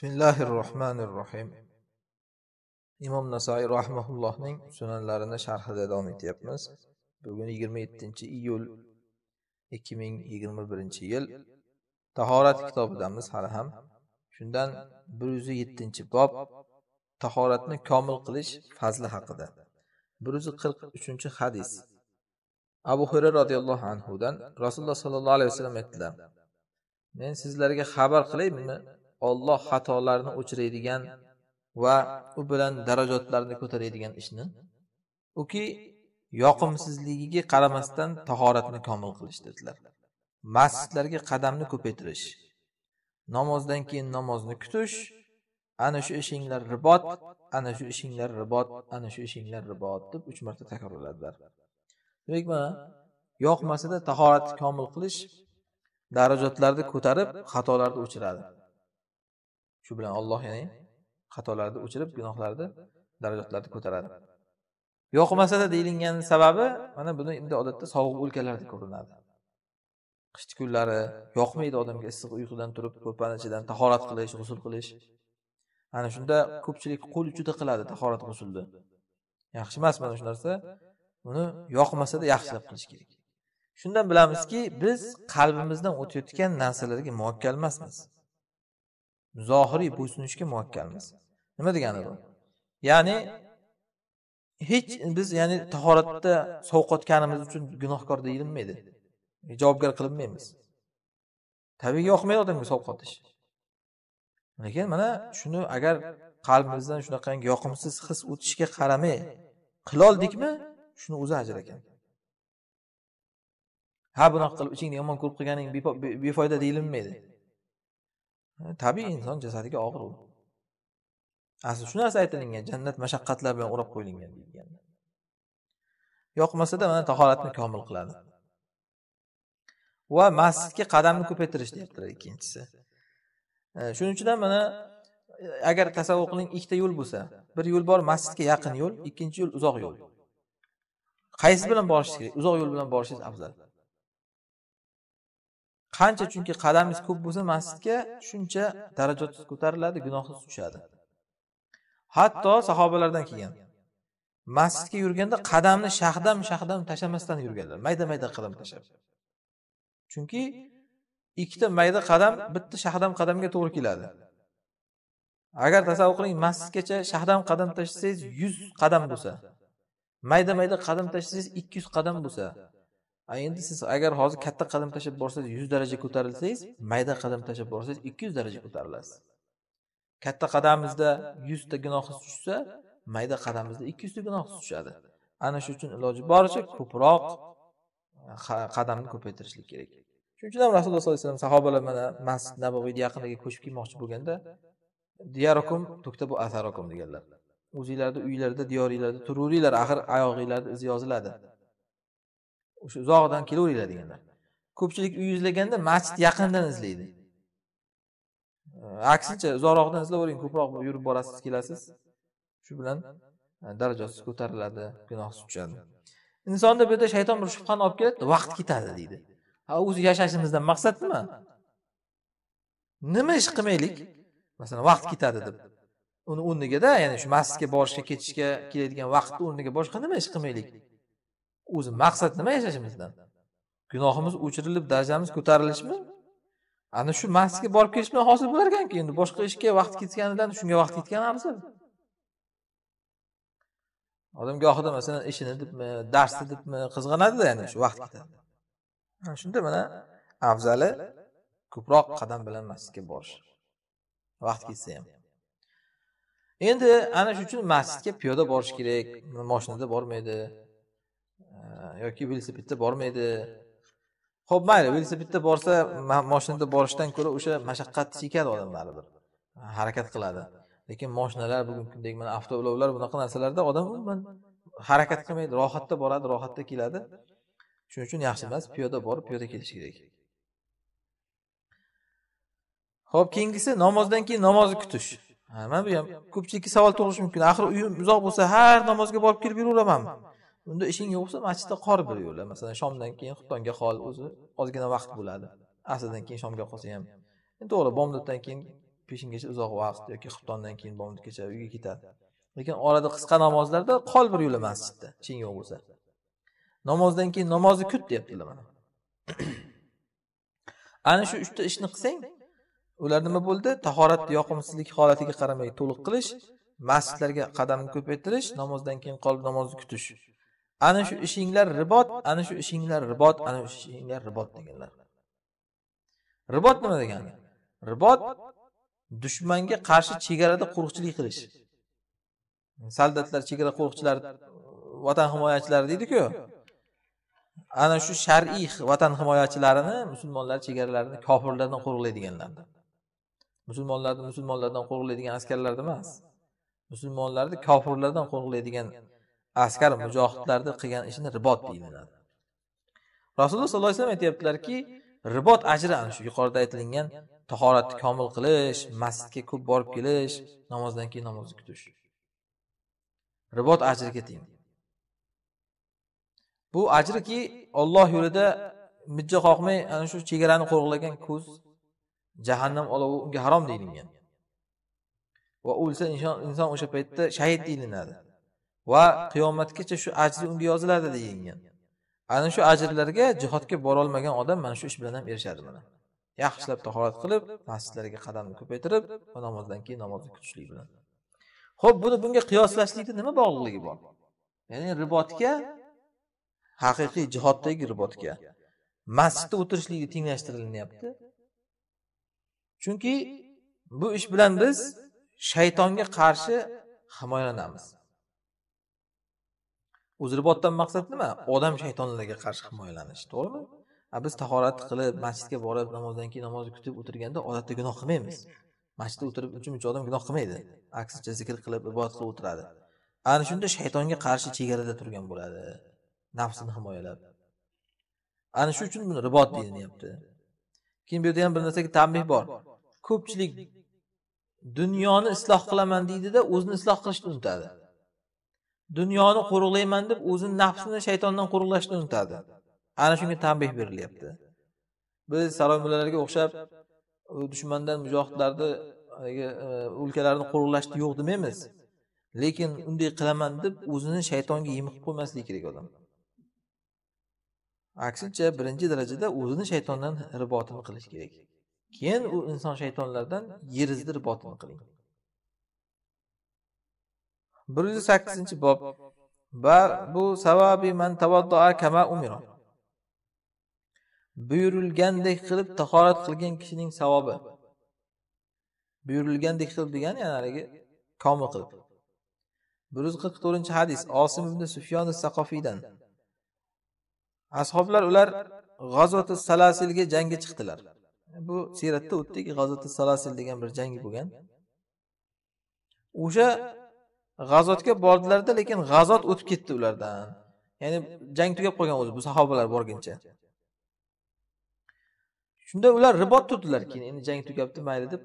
bismillahi rohmanir rohim imom nasoiy rahmaullohning sunanlarini sharhida davom etyapmiz bugun yigirma yettinchi iyul ikki ming yigirma birinchi yil tahorat kitobidamiz hali ham shundan bir yuz yettinchi bob tahoratni komil qilish fazli haqida bir yuz qirq uchinchi hadis abu xurra roziyallohu anhudan rasululloh sollallohu alayhi vasallam aytdilar men sizlarga xabar qilaymi Alloh xatolarni o'chiradigan va u bilan darajotlarni ko'taradigan ishni uki yoqimsizligiga qaramasdan tahoratni komil qilish dedilar masjidlarga qadamni ko'paytirish namozdan keyin namozni kutish ana shu ishinglar ribot ana shu ishinglar ribot ana shu ishinglar ribot deb uch marta takrorladilar demak mana yoqmasada tahoratni komil qilish darajatlarni ko'tarib xatolarni o'chiradi shu bilan Alloh ya'ni xatolarni o'chirib gunohlarni darajatlarni ko'taradi yoqmasada deyilgan sababi mana buni endi odatda sovuq o'lkalarda ko'rinadi qishki kunlari yoqmaydi odamga issiq uyqudan turib ko'rpani ichidan tahorat qilish g'usul qilish ana shunda ko'pchilik qo'l uchida qiladi tahorat g'usulni yaxshi emas mana shu narsa uni yoqmasada yaxshilab qilish kerak shundan bilamizki biz qalbimizdan o'tayotgan narsalarga muvakkal emasmiz zohiriy bo'ysunishga muvakkalmiz nima degani bu ya'ni hech biz ya'ni tahoratda sovqotganimiz uchun gunohkor deyilmaydi javobgar qilinmaymiz tabiiy yoqmaydi odamga sovqotish lekin mana shuni agar qalbimizdan shunaqangi yoqimsiz his o'tishiga qaramay qiloldikmi shuni o'zi ajr ekan ha bunaqa qilib ichingni yomon ko'rib qilganing befoyda deyilinmaydi tabiiy inson jasadiga og'ir u asli shu narsa aytilingan jannat mashaqqatlar bilan o'rab qo'yilgan deyilgan yoqmasada mana tahoratni komil qiladi va masjidga qadamni ko'paytirish deyaptilar ikkinchisi shuning uchun ham mana agar tasavvur qiling ikkita yo'l bo'lsa bir yo'l bor masjidga yaqin yo'l ikkinchi yo'l uzoq yo'l qaysi bilan borishingiz kerak uzoq yo'l bilan borishingiz afzal qancha chunki qadamingiz ko'p bo'lsa masjidga shuncha darajasiz ko'tariladi gunohsiz tushadi hatto sahobalardan kelgan masjidga yurganda qadamni shahdam shahdam tashlamasdan yurganlar mayda mayda qadam tashlab chunki ikkita mayda qadam bitta shahdam qadamga to'g'ri keladi agar tasavvur qiling masjidgacha shahdam qadam tashlasangiz yuz qadam bo'lsa mayda mayda qadam tashlasangiz ikki yuz qadam bo'lsa endi siz agar hozir katta qadam tashlab borsangiz yuz daraja ko'tarilsangiz mayda qadam tashlab borsangiz ikki yuz daraja ko'tarilasiz katta qadamimizda yuzta gunohingiz tushsa mayda qadamimizda ikki yuzta gunohingiz tushadi ana shu uchun iloji boricha ko'proq e, qadamni ko'paytirishlik kerak shuning uchun ham rasululloh sollallohu alayhi vasallam sahobalar mana masjid nabaviyni yaqiniga ko'chib kelmoqchi bo'lganda diyarokum tuktabu atharokum deganlar o'zinglarni uylarda diyoringlarda turaveringlar axir oyog'inglarni izi yoziladi o'sha uzoqdan kelaveringlar deganlar ko'pchilik uy izlaganda masjid yaqindan izlaydi aksincha uzoqroqdan izlavering ko'proq yurib borasiz kelasiz shu bilan e, darajasi ko'tariladi gunohsiz tushadi insonda bu yerda shayton bir shubhani olib keladida vaqt ketadi deydi ha o'zi yashashimizdan maqsad nima nima ish qilmaylik masalan vaqt ketadi deb uni o'rnigada ya'ni shu masjidga borishga ketishga keladigan vaqtni o'rniga boshqa nima ish qilmaylik o'zi maqsad nima yashashimizdan gunohimiz o'chirilib darajamiz ko'tarilishmi ana shu masjidga borib kelish bilan hosil bo'lar ekanku endi boshqa ishga vaqt ketganidan shunga vaqt ketgani afzal odam gohida masalan ishini debmi darsni debmi qizg'anadida yani shu vaqt ketadi ana shunda mana afzali ko'proq qadam bilan masjidga borish vaqt ketsa ham endi ana shu uchun masjidga piyoda borish kerak mashinada bormaydi yoki velosipedda bormaydi ho'p mayli velosipedda borsa moshinada borishdan ko'ra o'sha mashaqqatni chekadi odam baribir harakat qiladi lekin moshinalar bugungi kundagi mana avtoulovlar bunaqa narsalarda odam umuman harakat qilmaydi rohatda boradi rohatda keladi shuning uchun yaxshi emas piyoda borib piyoda kelish kerak ho'p keyingisi namozdan keyin namozni kutish mana bu ham ko'pchilikka savol tug'ilishi mumkin axir uyim uzoq bo'lsa har namozga borib kelib yuraveramanmi unda ishing yo'q bo'lsa masjidda qor bir yo'la masalan shomdan keyin xuftonga qol o'zi ozgina vaqt bo'ladi asrdan keyin shomga qolsa ham e, to'g'ri bomdoddan keyin peshingacha uzoq vaqt yoki xuftondan keyin bomdodgacha uyga ketadi lekin orada qisqa namozlarda qol bir yo'la masjidda ishing yo'q bo'lsa namozdan keyin namozni kut deyaptilar mana ana shu uchta ishni qilsang ular nima bo'ldi tahoratni yoqimsizlik holatiga qaramay to'liq qilish masjidlarga qadamni ko'paytirish namozdan keyin qolib namozni kutish ana shu ishinglar ribot ana shu ishinglar ribot ana shu ishinglar ribot deganlar ribot nima degani ribot dushmanga qarshi chegarada qo'riqchilik qilish soldatlar chegara qo'riqchilari vatan himoyachilari deydiku ana shu shar'iy vatan himoyachilarini musulmonlar chegaralarini kofirlardan qo'riqlaydiganlarni musulmonlarni musulmonlardan qo'riqlaydigan askarlarni emas musulmonlarni kofirlardan qo'riqlaydigan askar mujohidlarni qilgan ishini ribot deyiladi rasululloh sollallohu alayhi vasallam aytyaptilarki ribot ajri ana shu yuqorida aytilingan tahoratni komil qilish masjidga ko'p borib kelish namozdan keyin namozni kutish ribot ajriga teng bu ajriki olloh yo'lida mijja qoqmay ana shu chegarani qo'riqlagan ko'z jahannam olovi unga harom deyilgan va o'lsa inson o'sha paytda shahid deyilinadi va qiyomatgacha shu ajri unga yoziladi deyilgan ana shu ajrlarga jihodga borolmagan odam mana shu ish bilan ham erishadi mana yaxshilab tahorat qilib masjidlarga qadamni ko'paytirib va namozdan keyin namozni kutishlik bilan ho'p buni bunga qiyoslashlikni nima bog'liqligi bor ya'ni ribotga haqiqiy jihoddagi ribotga masjidda o'tirishligi tenglashtirilyapti chunki bu ish bilan biz shaytonga qarshi himoyalanamiz uzrbotdan maqsad nima odam shaytonlarga qarshi himoyalanish to'g'rimi biz tahorat qilib masjidga borib namozdan keyin namozni kutib o'tirganda odatda gunoh qilmaymiz masjidda o'tirib uncha muncha odam gunoh qilmaydi aksincha zikr qilib ibodat qilib o'tiradi ana shunda shaytonga qarshi chegarada turgan bo'ladi nafsini himoyalab ana shu uchun buni ribot deyilyapti keyin bu yerda ham bir narsaga tanbeh bor ko'pchilik dunyoni isloh qilaman deydida o'zini isloh qilishni unutadi dunyoni qo'riqlayman deb o'zini nafsini shaytondan qo'riqlashni unutadi ana shunga tanbeh berilyapti biz salomilalarga o'xshab dushmandan mujohidlarni e, o'lkalarni qo'riqlashni yo'q demaymiz lekin unday qilaman deb o'zini shaytonga qilib qo'ymasligi kerak odam aksincha birinchi darajada o'zini shaytondan ribotini qilish kerak keyin u inson shaytonlardan yerizdi ribotini qiling bir yuz sakkizinchi bob bu savobi man kama umiro buyurilgandek qilib tahorat qilgan kishining savobi buyurilgandek qilib degani yana haligi komil qilib bir yuz qirq to'rtinchi hadis osim ibn sufyon saqofiydan ashoblar ular g'azoti salasilga jangga chiqdilar bu siyratda o'tdik g'azoti salasil degan bir jang bo'lgan o'sha g'azotga bordilarda lekin g'azot o'tib ketdi ulardan ya'ni jang tugab qolgan o'zi bu sahobalar borguncha shunda ular ribot turdilar keyin endi jang tugabdi mayli deb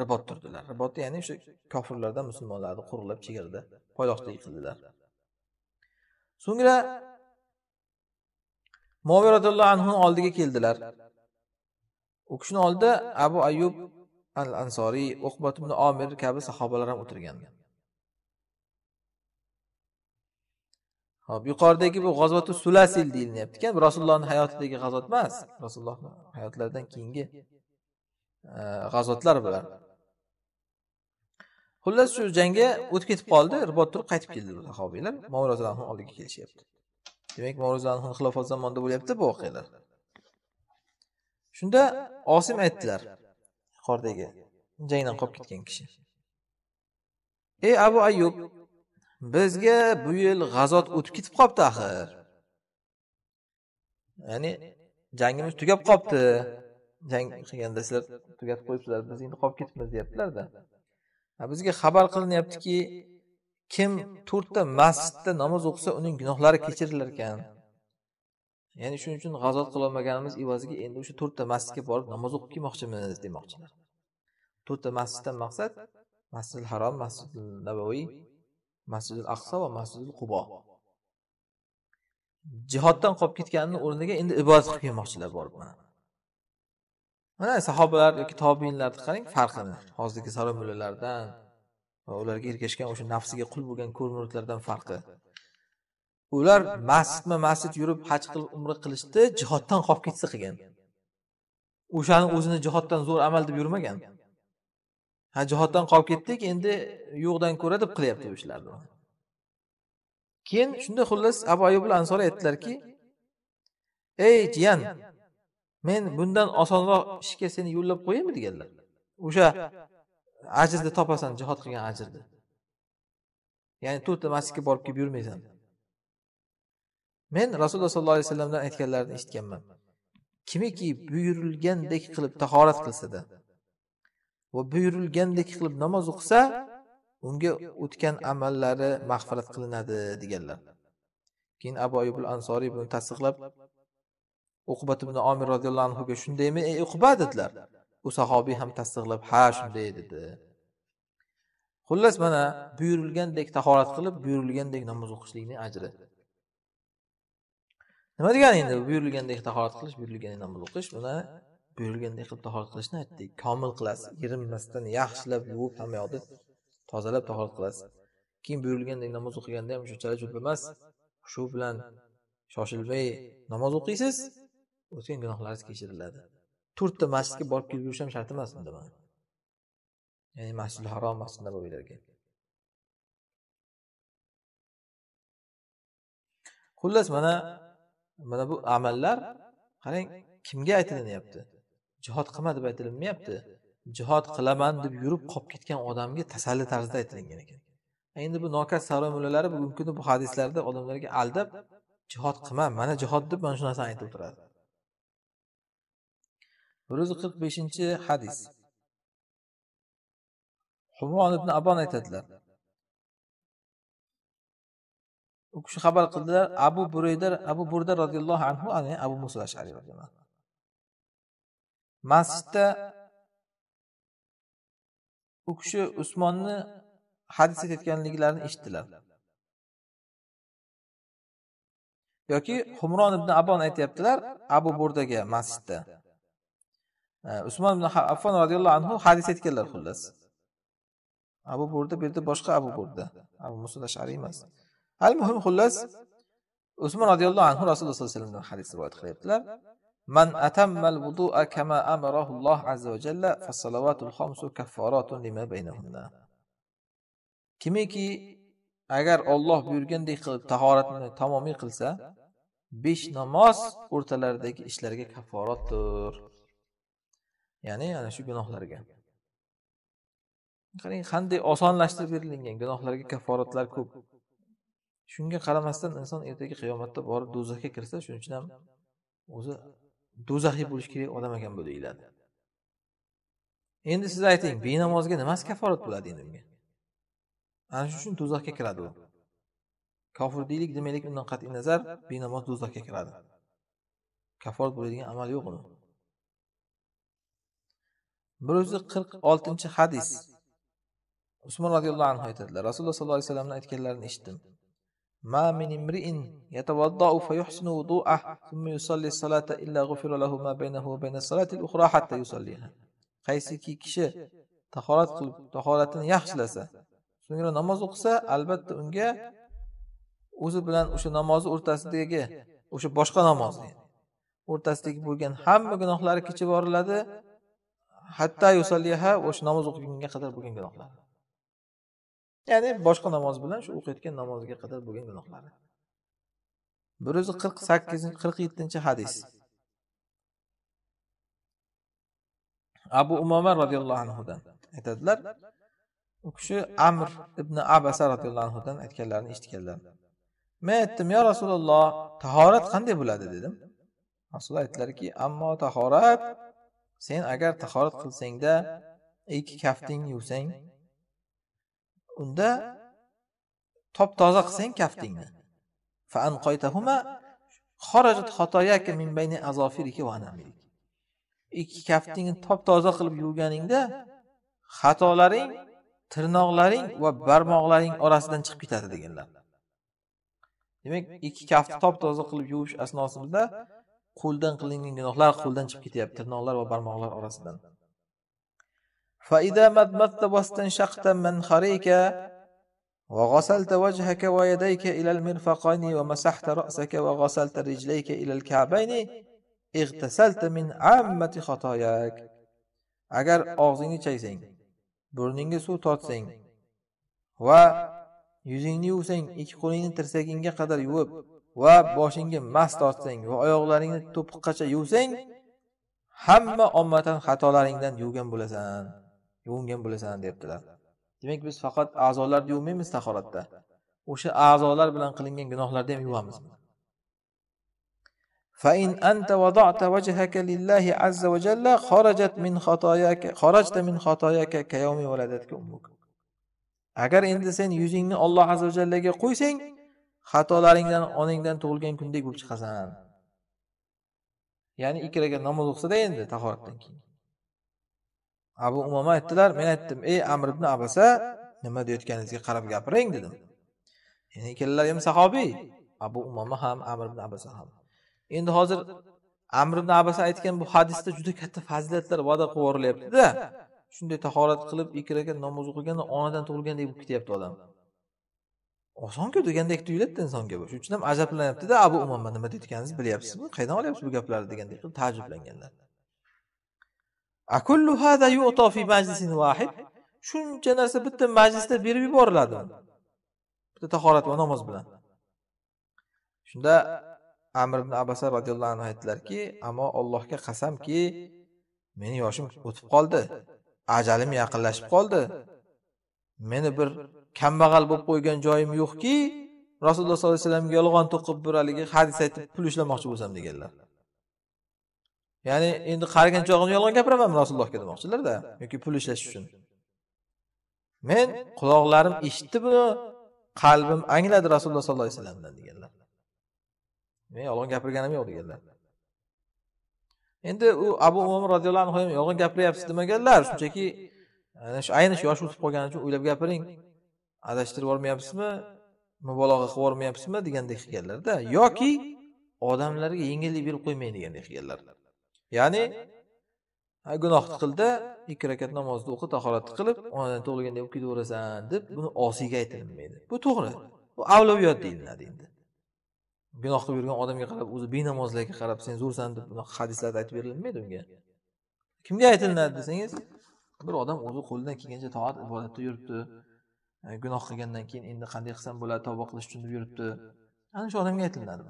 ribot turdilar ribot ya'ni o'sha kofirlardan musulmonlarni qurilib chegirdi poyloqchilik yiqildilar so'ngra moviy roziyallohu anhuni oldiga keldilar u kishini oldida abu ayub al ansoriy uqbat ibn omir kabi sahobalar ham o'tirgan hop yuqoridagi bu g'azvatu sulasil deyilyaptikan ekan rasulullohni hayotidagi g'azot emas rasulullohni hayotlaridan keyingi e, g'azotlar bular xullas shu jangga o'tib ketib qoldi ribot turib qaytib keldi sahobiylar movir oldiga kelishyapti demak movir xilofat zamonida bo'lyapti bu voqealar shunda osim aytdilar yuqoridagi jangdan qolib ketgan kishi ey abu ayyub bizga bu yil g'azot o'tib ketib qolibdi axir ya'ni jangimiz tugab qolibdi jang qilganda sizlar tugatib qo'yibsizlar biz endi qolib ketibmiz deyaptilarda bizga xabar qilinyaptiki kim to'rtta masjidda namoz o'qisa uning gunohlari kechirilar ekan ya'ni shuning uchun g'azot qilolmaganimiz evaziga endi o'sha to'rtta masjidga borib namoz o'qib kelmoqchimiz demoqchilar to'rtta masjiddan maqsad masjidil harom masjidil navoiy masjidil aqso va masjidil qubo jihoddan qolib ketganini o'rniga endi ibodat qilib kelmoqchilar bor mana mana sahobalar yoki tobiinlarni qarang farqini hozirgi saroy mullalardan va ularga ergashgan o'sha nafsiga qul bo'lgan ko'rmuridlardan farqi ular masjidma masjid yurib haj qilib umra qilishni jihoddan qolib ketsa qilgan o'shani o'zini jihoddan zo'r amal deb yurmagan ha jihoddan qolib ketdik endi yo'qdan ko'ra deb qilyapti bu ishlarni keyin shunda xullas abu ayubul ansor aytdilarki ey jiyan men bundan osonroq ishga seni yo'llab qo'yaymi deganlar o'sha ajrni topasan jihod qilgan ajrni ya'ni to'rtta masjidga borib kelib yurmaysan men rasululloh sollallohu alayhi vasallamdan aytganlarini eshitganman kimiki buyurilgandek qilib tahorat qilsada va buyurilgandek qilib namoz o'qisa unga o'tgan amallari mag'firat qilinadi deganlar keyin abu ayubul ansoriy buni tasdiqlab uqbat ibn omir roziyallohu anhuga shundaymi ey uqba dedilar u sahobiy ham tasdiqlab ha shunday dedi xullas mana buyurilgandek tahorat qilib buyurilgandek namoz o'qishlikning ajri nima degani endi buyurilgandek tahorat qilish buyurilgandek namoz o'qish buni buyurilganday qilib tahorat qilishni aytdik komil qilasiz erinmasdan yaxshilab yuvib hamma yoqni tozalab tahorat qilasiz keyin buyurilgandek namoz o'qiganda ham shunchalik cho'p emas shu bilan shoshilmay namoz o'qiysiz o'tgan gunohlaringiz kechiriladi to'rtta masjidga borib kelib yurish ham shart emas unda ya'ni masjidil harom masjid nabaviylarga xullas mana mana bu amallar qarang kimga aytilinyapti jihod qilma deb aytilinmayapti jihod qilaman deb yurib qolib ketgan odamga tasalli tarzida aytilingan ekan endi bu nokas saroy mullalari bugungi kunda bu hadislarda odamlarga aldab jihod qilma mana jihod deb mana shu narsani aytib o'tiradi bir yuz qirq beshinchi hadis humon ibn abon aytadilar u kishi xabar qildilar abu burayda abu burda roziyallohu anhu abu muso ashariy roziyallohu masjidda u kishi usmonni hadis aytayotganliklarini eshitdilar yoki humron ibn abon aytyaptilar abu burdaga masjidda usmon ibn affon roziyallohu anhu hadis aytganlar xullas abu burda bu yerda boshqa abu burda abu musul ashariy emas al muhim xullas usmon roziyallohu anhu rasululloh sollallohu alayhi vasallamdan hadis rivoyat qilyaptilar من أتم الوضوء كما أمره الله عز وجل فالصلوات الخمس كفارات لما بينهن kimiki agar Alloh buyurgandek qilib tahoratni tamomiy qilsa besh namoz o'rtalaridagi ishlarga kafforatdir ya'ni ana shu gunohlarga qarang qanday osonlashtirib berilgan gunohlarga kafforatlar ko'p shunga qaramasdan inson ertaga qiyomatda borib do'zaxga kirsa shuning uchun ham o'zi do'zaxiy bo'lishi kerak odam ekan bu deyiladi endi siz ayting benamozga nimasi kaforat bo'ladi endi unga ana shuning uchun do'zaxga kiradi u kofir deylik demaylik undan qat'iy nazar benamoz do'zaxga kiradi kaforat bo'ladigan amal yo'q uni bir o'zi qirq oltinchi hadis usmon roziyallohu anhu aytadilar rasululloh sollallohu alayhi vasallamni aytganlarini eshitdim ما من امرئ يتوضا فيحسن وضوءه ثم يصلي الصلاه الا غفر له ما بينه وبين الصلاه الاخرى حتى يصليها qaysiki kishi tahorat qilib tahoratini yaxshilasa so'ngra namoz o'qisa albatta unga o'zi bilan o'sha namozi o'rtasidagi o'sha boshqa namoz o'rtasidagi bo'lgan hamma gunohlari kechib yuboriladi hatto yusalliha o'sha namoz o'qigunga qadar bo'lgan gunohlari ya'ni boshqa namoz bilan shu o'qiyotgan namoziga qadar bo'lgan gunohlari bir yuz qirq sakkizinchi qirq yettinchi hadis abu umoma roziyallohu anhudan aytadilar u kishi amr ibn abasa roziyallohu anhudan aytganlarini eshitganlar men aytdim yo rasululloh tahorat qanday bo'ladi dedim rasululloh aytdilarki ammo tahorat sen agar tahorat qilsangda ikki kaftingni yuvsang unda top toza qilsang kaftingni fa min bayni azofiriki va ikki kaftingni top toza qilib yuvganingda xatolaring tirnoqlaring va barmoqlaring orasidan chiqib ketadi deganlar demak ikki kafti top toza qilib yuvish asnosida qo'ldan qilingan gunohlar qo'ldan chiqib ketyapti tirnoqlar va barmoqlar orasidan فإذا مضمضت واستنشقت من خريك وغسلت وجهك ويديك إلى المرفقين ومسحت رأسك وغسلت رجليك إلى الكعبين اغتسلت من عامة خطاياك agar og'zingni chaysang burningga suv totsang va yuzingni yuvsang ikki qo'lingni tirsagingga qadar yuvib va boshingga mast tortsang va oyoqlaringni to'piqqacha yuvsang hamma ommatan xatolaringdan yuvgan bo'lasan yuvingan bo'lasan deyaptilar demak biz faqat a'zolarni yuvmaymiz tahoratda o'sha a'zolar bilan qilingan gunohlarni ham yuvamiz فإن أنت وضعت وجهك لله عز وجل خرجت من خطاياك خرجت من خطاياك كيوم ولدتك أمك agar endi sen yuzingni olloh azu qo'ysang xatolaringdan onangdan tug'ilgan kundek bo'lib chiqasan ya'ni ikki rakat namoz o'qisada endi tahoratdan keyin abu umama aytdilar men aytdim ey amr ibn abasa nima deyotganingizga qarab gapiring dedim yani ikkalalari ham sahobiy abu umama ham amr ibn abasa ham endi hozir amr ibn abasa aytgan bu hadisda juda katta fazilatlar va'da qilib yuborilyaptida shunday tahorat qilib ikki rakat namoz o'qiganda onadan tug'ilgandek bo'lib ketyapti odam osonku degandek tuyuladida insonga bu shuning uchun ham ajablanyaptida abu umama nima deyotganingizni bilyapsizmi qayerdan olyapsiz bu gaplarni degandek qilib taajjublanganlar shuncha narsa bitta majlisda berib yuboriladi bitta tahorat va namoz bilan shunda amir ibn abasa roziyallohu anhu aytdilarki ammo allohga qasamki meni yoshim o'tib qoldi ajalim yaqinlashib qoldi meni bir kambag'al bo'lib qo'ygan joyim yo'qki rasululloh sollallohu alayhi vasallamga yolg'on to'qib bir haligi hadis aytib pul ishlamoqchi bo'lsam deganlar ya'ni endi qarigan chog'imda yolg'on gapiramanmi rasulullohga demoqchilarda yoki pul ishlash uchun men quloqlarim eshitdi buni qalbim angladi rasululloh sollallohu alayhi vasallamdan deganlar men yolg'on gapirganim yo'q deganlar endi u abu umar roziyallohu anhu ham yolg'on gapiryapsiz demaganlar shunchaki shu ayni shu yoshi o'tib qolgani uchun o'ylab gapiring adashtirib yubormayapsizmi mubolag'a qilib yubormayapsizmi degandek qilganlarda yoki odamlarga yengillik berib qo'ymang degandek qilganlar ya'ni gunoh qildi ikki rakat namozni o'qi tahoratni qilib onadan tug'ilganda bo'lib ketaverasan deb buni osiyga aytilmaydi bu to'g'ri bu avlaviyot deyiladi endi gunoh qilib yurgan odamga qarab o'zi benamozlarga qarab sen zo'rsan deb bunaqa hadislarda aytib berilmaydi unga kimga aytilinadi desangiz bir odam o'zi qo'lidan kelgancha toat ibodatda yuribdi gunoh qilgandan keyin endi qanday qilsam bo'ladi tavba qilish uchun deb yuribdi ana shu odamga aytilinadi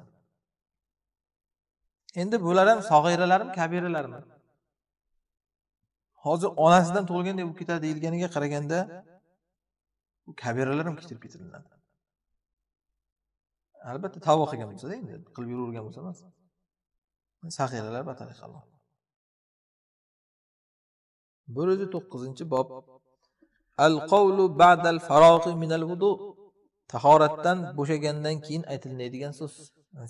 endi bular ham sog'iralarmi kabiralarmi hozir onasidan tug'ilganday bo'lib ketadi deyilganiga qaraganda bu kabiralar ham kechirib ketilinadi albatta tavba qilgan bo'lsada endi qilib yuravergan bo'lsa emas sahiralar bir yuz to'qqizinchi bob al qavlu ba'dal farog'i minal vudu tahoratdan bo'shagandan keyin aytilmaydigan so'z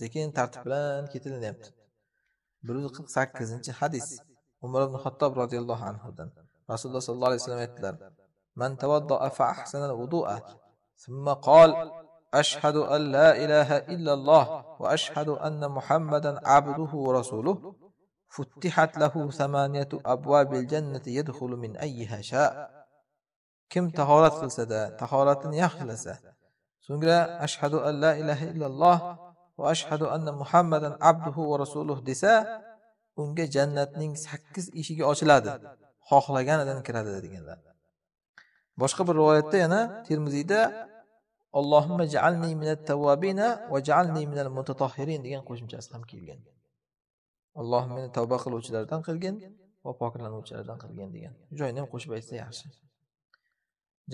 sekin tartib bilan ketilinyapti bir yuz qirq sakkizinchi hadis umar ibn hattob roziyallohu anhudan rasululloh sollallohu alayhi vasallam aytdilar من توضأ فأحسن الوضوء ثم قال أشهد أن لا إله إلا الله وأشهد أن محمدا عبده ورسوله فتحت له ثمانية أبواب الجنة يدخل من أيها شاء kim tahorat qilsada tahoratini yaxshilasa so'ngra ashhadu an la ilaha illalloh va ashhadu anna muhammadan abduhu va rasuluh desa unga jannatning sakkiz eshigi ochiladi xohlaganidan kiradi deganlar boshqa bir rivoyatda yana termiziyda allohimma jaalni minat tavvabina va jaalni minal mutatahhirin degan qo'shimchasi ham kelgan alloh meni tavba qiluvchilardan qilgin va poklanuvchilardan qilgin degan joyini ham qo'shib aytsa yaxshi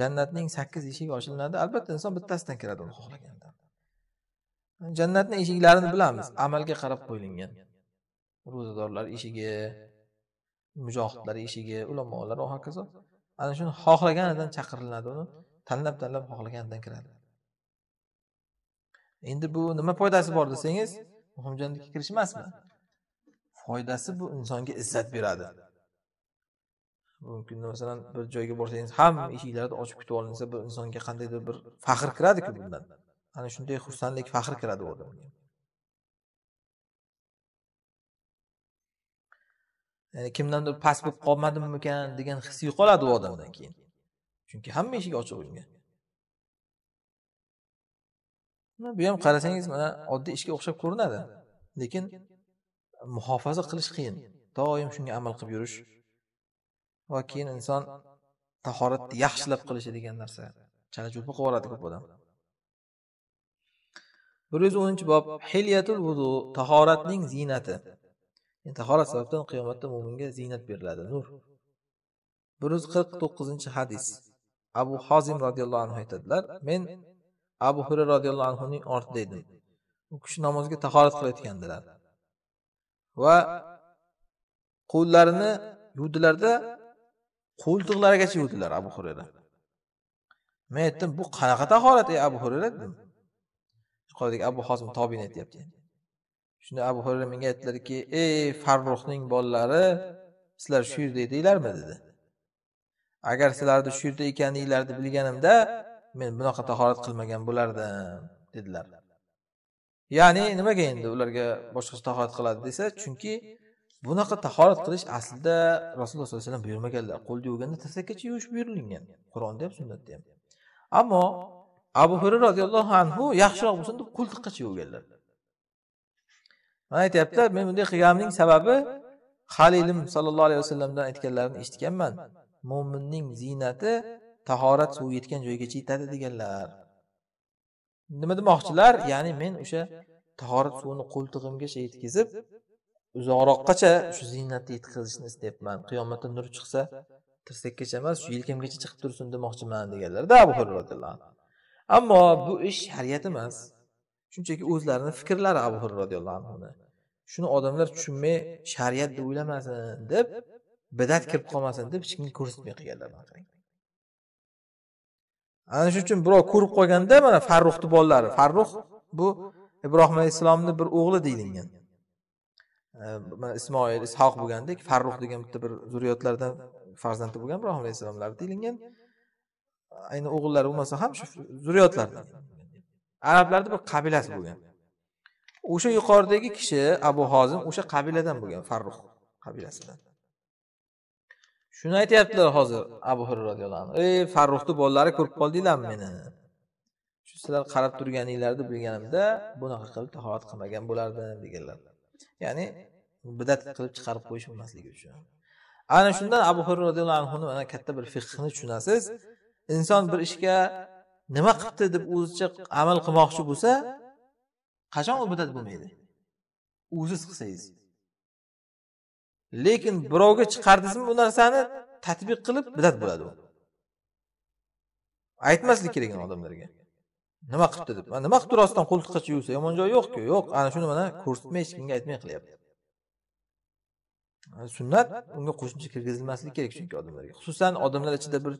jannatning sakkiz eshigi ochilinadi albatta inson bittasidan kiradi uni xohlaganidan jannatni eshiklarini bilamiz amalga qarab qo'yilgan ro'zadorlar eshigi mujohidlar eshigi ulamolar va hokazo ana shuni xohlaganidan chaqiriladi uni tanlab tanlab xohlaganidan kiradi endi bu nima foydasi bor desangiz muhimjonlikka kirish emasmi foydasi bu insonga izzat beradi mumkin masalan bir joyga borsangiz hamma eshiklarni ochib kutib olinsa bir insonga qandaydir bir faxr kiradiku bundan ana shunday xursandlik faxr kiradi u odamga ya'ni kimdandir past bo'lib qolmadimmikan degan his yo'qoladi u odamdan keyin chunki hamma eshik ochiq unga bu ham qarasangiz mana oddiy ishga o'xshab ko'rinadi lekin muhofaza qilish qiyin doim shunga amal qilib yurish va keyin inson tahoratni yaxshilab qilishi degan narsa chala julpa qilib yuboradi ko'p odam bir yuz o'ninchi bob hilyatul vudu tahoratning ziynati tahorat sababdan qiyomatda mo'minga ziynat beriladi nur bir yuz qirq to'qqizinchi hadis abu hozim roziyallohu anhu aytadilar men abu hura roziyallohu anhuning ortida edim u kishi namozga tahorat qilayotgandilar va qo'llarini yuvdilarda qo'ltiqlarigacha yuvdilar abu hurayra men aytdim bu qanaqa tahorat ey abu hurayra dedim qiladigan abu hosim tobin aytyapti shunda abu hurra menga aytdilarki ey farruhning bolalari sizlar shu yerda edinglarmi dedi agar sizlarni shu yerda ekaninglarni bilganimda men bunaqa tahorat qilmagan bo'lardim dedilar ya'ni nimaga endi ularga boshqacha tahorat qiladi desa chunki bunaqa tahorat qilish aslida rasululloh sollallohu alayhi vasallam buyurmaganlar qo'lni yuvganda tirsakkacha yuvish buyurilgan qur'onda ham sunnatda ham ammo abu hurra roziyallohu anhu yaxshiroq bo'lsin deb qultiqqacha yuvganlar mana aytyapti men bunday qilganimning sababi halilim sollallohu alayhi vasallamdan aytganlarini eshitganman mo'minning ziynati tahorat suvi yetgan joygacha yetadi deganlar nima demoqchilar ya'ni men o'sha tahorat suvini qo'ltig'imgacha yetkazib uzoqroqqacha shu ziynatni yetkazishni istayapman qiyomatda nur chiqsa tirsakkacha emas shu yelkamgacha chiqib tursin demoqchiman deganlarda abu hurra roziyallohu anhu ammo bu ish shariat emas shunchaki o'zlarini fikrlari abu hurra roziyallohu anhuni shuni odamlar tushunmay shariat deb o'ylamasin deb bidat kirib qolmasin deb hech kimga ko'rsatmay qilganlar ana shuning uchun birov ko'rib qolganda mana farruhni bolalari farruh bu ibrohim alayhissalomni bir o'g'li deyilgan mana ismoil ishoq bo'lgandek farruh degan bitta bir zurriyotlardan farzandi bo'lgan ibrohim alayhissalomlar deyilgan ayni o'g'illari bo'lmasa ham shu zurriyotlardan arablarni bir qabilasi bo'lgan o'sha yuqoridagi kishi abu hozim o'sha qabiladan bo'lgan farruh qabilasidan shuni aytyaptilar hozir abu hurra roziyallohu anhu ey farruhni bolalari ko'rib qoldinglarmi meni shu sizlar qarab turganinglarni bilganimda bunaqa qilib tahorat qilmagan bo'lardim deganlar ya'ni bidat qilib chiqarib qo'yish bo'lmasligi uchun ana shundan abu hurra roziyallohu anhuni mana katta bir fiqhni tushunasiz inson bir ishga nima qilibdi deb o'zicha amal qilmoqchi bo'lsa qachon u bidat bo'lmaydi o'ziz qilsangiz lekin birovga chiqardingizmi bu narsani tatbiq qilib bidat bo'ladi u aytmaslik kerak odamlarga nima qilibdi deb nima qilibdi rostdan qo'ltiqqacha yuvsa yomon joyi yo'qku yo'q ana shuni mana ko'rsatmay hech kimga aytmay qilyapti sunnat unga qo'shimcha kirgizilmasligi kerak chunki odamlarga xususan odamlar ichida bir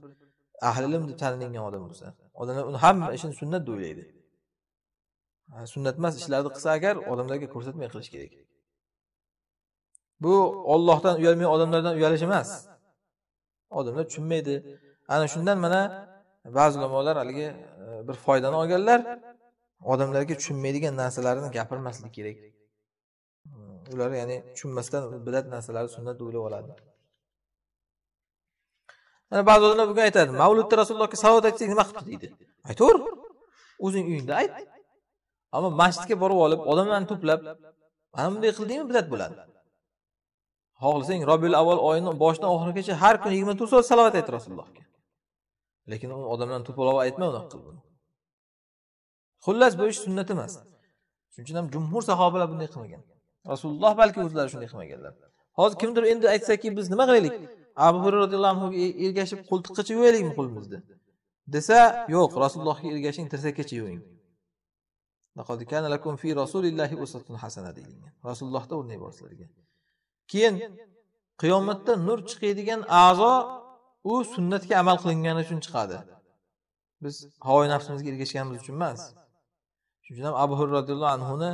ahli ilm deb tanilgan odam bo'lsa odamlar uni hamma ishini sunnat deb o'ylaydi sunnatemas ishlarni qilsa agar odamlarga ko'rsatmay qilish kerak bu ollohdan uyalmay odamlardan uyalish emas odamlar tushunmaydi ana shundan mana ba'zi ulamolar haligi e, bir foydani olganlar odamlarga tushunmaydigan narsalarni gapirmaslik kerak ular ya'ni tushunmasdan bilat narsalarni sunnat deb o'ylab oladi ana ba'zi odamlar bugun aytadi mavludda rasulullohga salovat aytsak nima qilibdi deydi aytaver o'zing uyingda ayt ammo masjidga borib olib odamlarni to'plab mana bunday qildingmi bidat bo'ladi xohlasang robiul avval oyini boshidan oxirigacha har kuni yigirma to'rt soat salovat ayt rasulullohga lekin u odamlarni to'polab aytma unaqa qil buni xullas bu ish sunnat emas shuning uchun ham jumhur sahobalar bunday qilmagan rasululloh balki o'zlari shunday qilmaganlar hozir kimdir endi aytsaki biz nima qilaylik abu hurra roziyallohu anhu e- ergashib qo'ltiqqacha yuvaylikmi qo'limizni desa yo'q rasulullohga ergashing tirsakkacha yuving rasulullohda o'rnak bor sizlarga keyin qiyomatda nur chiqadigan a'zo u sunnatga amal qilingani uchun chiqadi biz havo nafsimizga ergashganimiz uchun emas shuning uchun ham abu hurra roziyallohu anhuni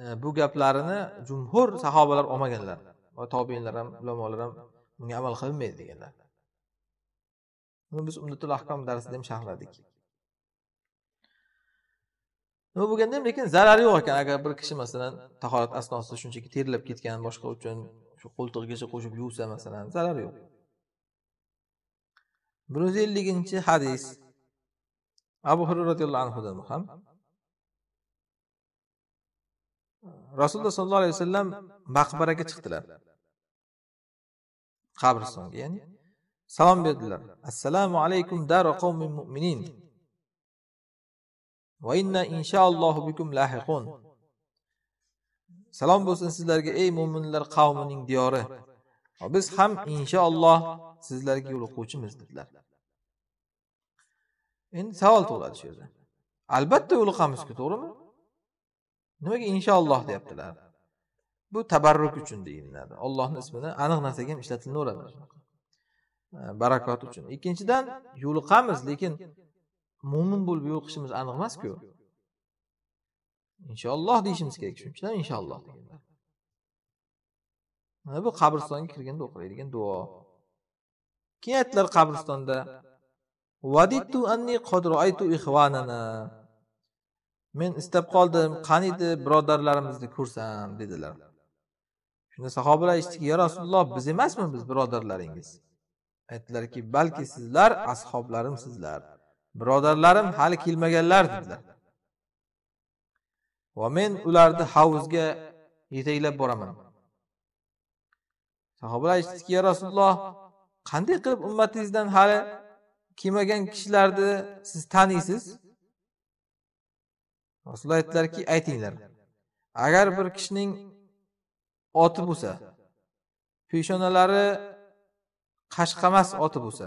e, bu gaplarini jumhur sahobalar olmaganlar va tobeinlar ham ulamolar ham unga amal qilinmaydi deganlar buni biz umdatul ahkom darsida ham sharhladik nima bo'lganda ham lekin zarari yo'q ekan agar bir kishi masalan tahorat asnosida shunchaki terlab ketgan boshqa uchun shu qo'ltig'igacha qo'shib yuvsa masalan zarari yo'q bir yuz elliginchi hadis abu hurra roziyallohu anhudan ham rasululloh sollallohu alayhi vasallam maqbaraga chiqdilar qabr qabristonga ya'ni salom berdilar assalomu alaykum daru qavmi mu'minin va inna inshaallohu bikum lahiqun salom bo'lsin sizlarga ey mo'minlar qavmining diyori biz ham inshaalloh sizlarga yo'liquvchimiz dedilar endi savol tug'iladi shu yerda albatta yo'liqamizku to'g'rimi nimaga inshaalloh deyaptilar bu tabarruk uchun deyiladi ollohni ismini aniq narsaga ham ishlatilaveradi barakot uchun ikkinchidan yo'liqamiz lekin mo'min bo'lib yo'liqishimiz aniq emasku inshaalloh deyishimiz kerak shuning uchun ham inshaalloh mana bu qabristonga kirganda o'qiladigan duo keyin aytdilar qabristonda men istab qoldim qaniydi birodarlarimizni ko'rsam dedilar shunda sahobalar eshitdiki yo rasululloh biz emasmi biz birodarlaringiz aytdilarki balki sizlar ashoblarimsizlar birodarlarim hali kelmaganlar dedilar va men ularni havuzga yetaklab boraman sahobalar eshitdiki yo rasululloh qanday qilib ummatingizdan hali kelmagan kishilarni siz taniysiz rasululloh aytdilarki aytinglar agar bir kishining oti bo'lsa peshonalari qashqamas oti bo'lsa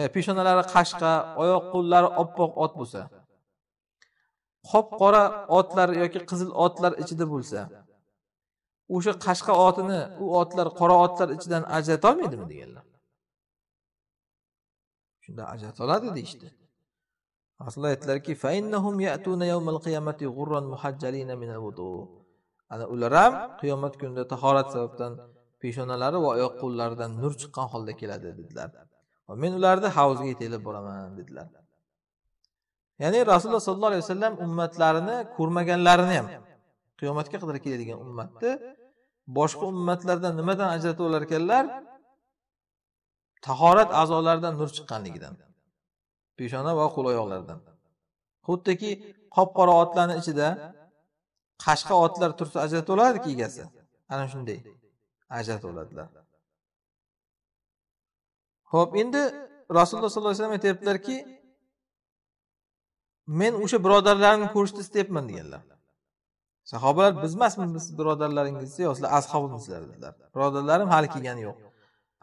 e, peshonalari qashqa oyoq qo'llari oppoq ot bo'lsa qop qora otlar yoki qizil otlar ichida bo'lsa o'sha qashqa otini u otlar qora otlar ichidan ajrata olmaydimi deganlar shunda ajrata oladi deyishdi rasululloh aytdilarki ana ular ham qiyomat kunida tahorat sababdan peshonalari va oyoq qo'llaridan nur chiqqan holda keladi dedilar va men ularni havzga yetaklab boraman dedilar ya'ni rasululloh sollallohu alayhi vasallam ummatlarini ko'rmaganlarini ham qiyomatga qadar keladigan ummatni boshqa ummatlardan nimadan ajratib olar ekanlar tahorat a'zolaridan nur chiqqanligidan peshona va qo'l oyoqlardan xuddiki qop qora otlarni ichida qashqa otlar tursa ajratib oladiki egasi ana shunday ajratib oladilar ho'p endi rasululloh sollallohu alayhi vasallam aytyaptilarki men o'sha birodarlarimni ko'rishni istayapman deganlar sahobalar biz emasmiz biz birodarlaringiz yo yo'q sizlar ashobimizlar dedilar birodarlarim hali kelgani yo'q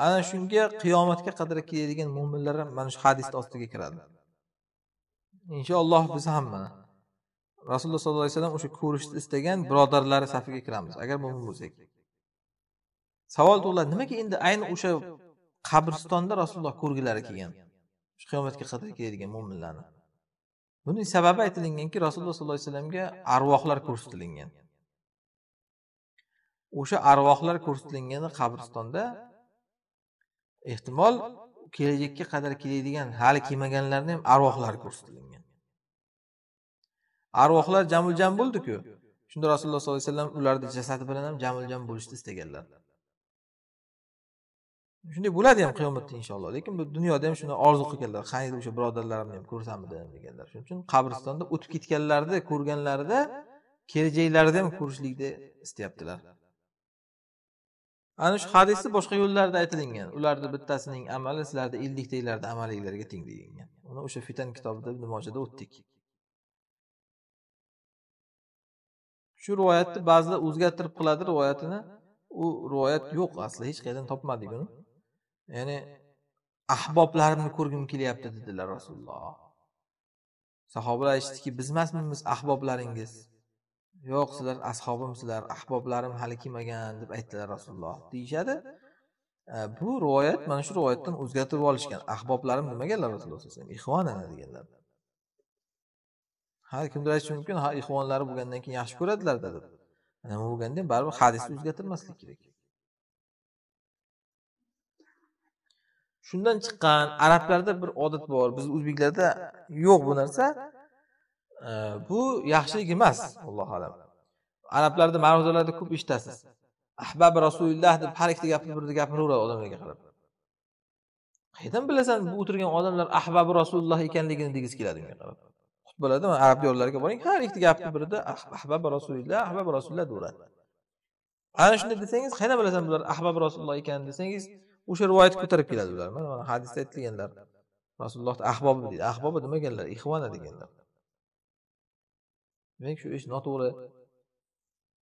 ana shunga qiyomatga qadar keladigan mo'minlar ham mana shu hadisni ostiga kiradi inshaalloh biz ham mana rasululloh sollallohu alayhi vasallam o'sha ko'rishni istagan birodarlari safiga kiramiz agar mo'min bo'lsak savol tug'iladi nimaga endi ayni o'sha qabristonda rasululloh ko'rgilari kelgan qiyomatga qadar keladigan mo'minlarni buning sababi aytilinganki rasululloh sollallohu alayhi vasallamga arvohlar ko'rsatilgan o'sha arvohlar ko'rsatilgani qabristonda ehtimol kelajakka qadar keladigan hali kelmaganlarni ham arvohlari ko'rsatilgan arvohlar jamul jam bo'ldiku shunda rasululloh sollallohu alayhi vasallam ularni jasadi bilan ham jamul jam bo'lishni istaganlar shunday bo'ladi ham qiyomatda inshaalloh lekin bu dunyoda ham shuni orzu qilganlar qaniydi o'sha birodarlarimni ham ko'rsamidim deganlar shuning uchun qabristonda o'tib ketganlarni ko'rganlarida kelajaklarida ham ko'rishlikni istayaptilar ana shu hadisni boshqa yo'llarda aytilingan ularni bittasining amali sizlarni elliktagilarni amalinglarga teng deilgan uni o'sha fitan kitobida nimochada o'tdik shu rivoyatni ba'zilar o'zgartirib qiladi rivoyatini u rivoyat yo'q asli hech qayerdan topmadik uni ya'ni ahboblarimni ko'rgim kelyapti dedilar rasululloh sahobalar aytishdiki biz emasmiz ahboblaringiz yo'q sizlar ashobimsizlar ahboblarim hali kelmagan deb aytdilar rasululloh deyishadi e, bu rivoyat mana shu rivoyatdan o'zgartirib olishgan ahboblarim nima deganlar rasululloh alayhi vasallam deganlar har kimdir aytishi mumkin ha ixvonlari bo'lgandan keyin yaxshi ko'radilarda deb nima bo'lganda ham baribir hadisni o'zgartirmaslik kerak shundan chiqqan arablarda bir odat bor biz o'zbeklarda yo'q bu narsa bu yaxshilik emas allohu alam arablarda ma'ruzalarda ko'p eshitasiz ahbabi rasulilloh deb har ikkita gapni birda gapiraveradi odamlarga qarab qayerdan bilasan bu o'tirgan odamlar ahbabi rasululloh ekanligini degisi keladi unga qarab bo'ladimi arab diyorlariga boring har ikkita gapni birida ahbab rasulilloh ahbab rasululloh deyveradi ana shunday desangiz qayerdan bilasan bular ahbab rasululloh ekan desangiz o'sha rivoyatni ko'tarib keladi ular mana mana hadisda aytilganlar rasulullohni ahbobi deydi ahbobi demaganlar ixvona deganlar demak shu ish noto'g'ri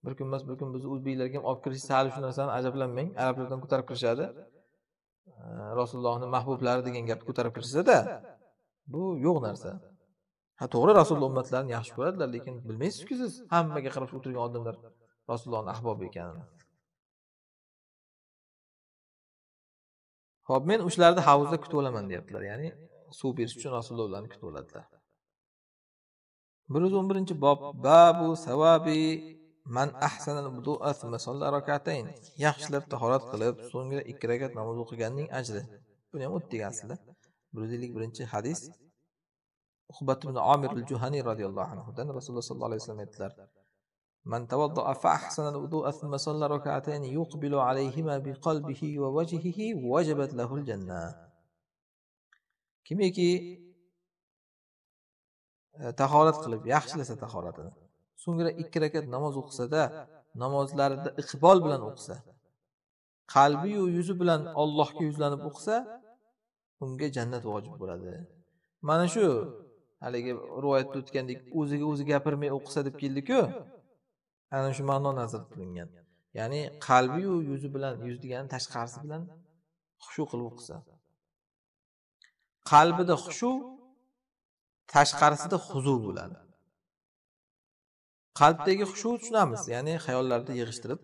bir kun emas bir kun bizni o'zbeklarga ham olib kirish sal shu narsani ajablanmang arablardan ko'tarib kirishadi rasulullohni mahbublari degan gapni ko'tarib kirishsada bu yo'q narsa ha to'g'ri rasululloh ummatlarini yaxshi ko'radilar lekin bilmaysizku siz hammaga qarab o'tirgan odamlar rasulullohni ahbobi ekanini ho'p men o'shalarni havuzda kutib olaman deyaptilar ya'ni suv berish uchun rasululloh ularni kutib oladilar bir yuz o'n birinchi bob babu savabi man yaxshilab tahorat qilib so'ngra ikki rakat namoz o'qiganning ajri buni ham o'tdik aslida bir yuz ellik birinchi hadis uqbat ibn omir al juhaniy roziyallohu anhudan rasululloh sollallohu alayhi vasallam aytdilar من توضأ فأحسن الوضوء ثم صلى ركعتين يقبل عليهما بقلبه ووجهه وجبت له الجنة kimiki e, tahorat qilib yaxshilasa tahoratini so'ngra ikki rakat namoz o'qisada namozlarida iqbol bilan o'qisa qalbiyu yuzi bilan ollohga yuzlanib o'qisa unga jannat vojib bo'ladi mana shu haligi rivoyatda o'tgandek o'ziga o'zi gapirmay o'qisa deb keldiku ana shu ma'no nazarda tutingan ya'ni qalbiyu yuzi bilan yuz degani tashqarisi bilan xushu qilib o'qisa qalbida xushu tashqarisida huzu bo'ladi qalbdagi xushu tushunamiz ya'ni xayollarni yig'ishtirib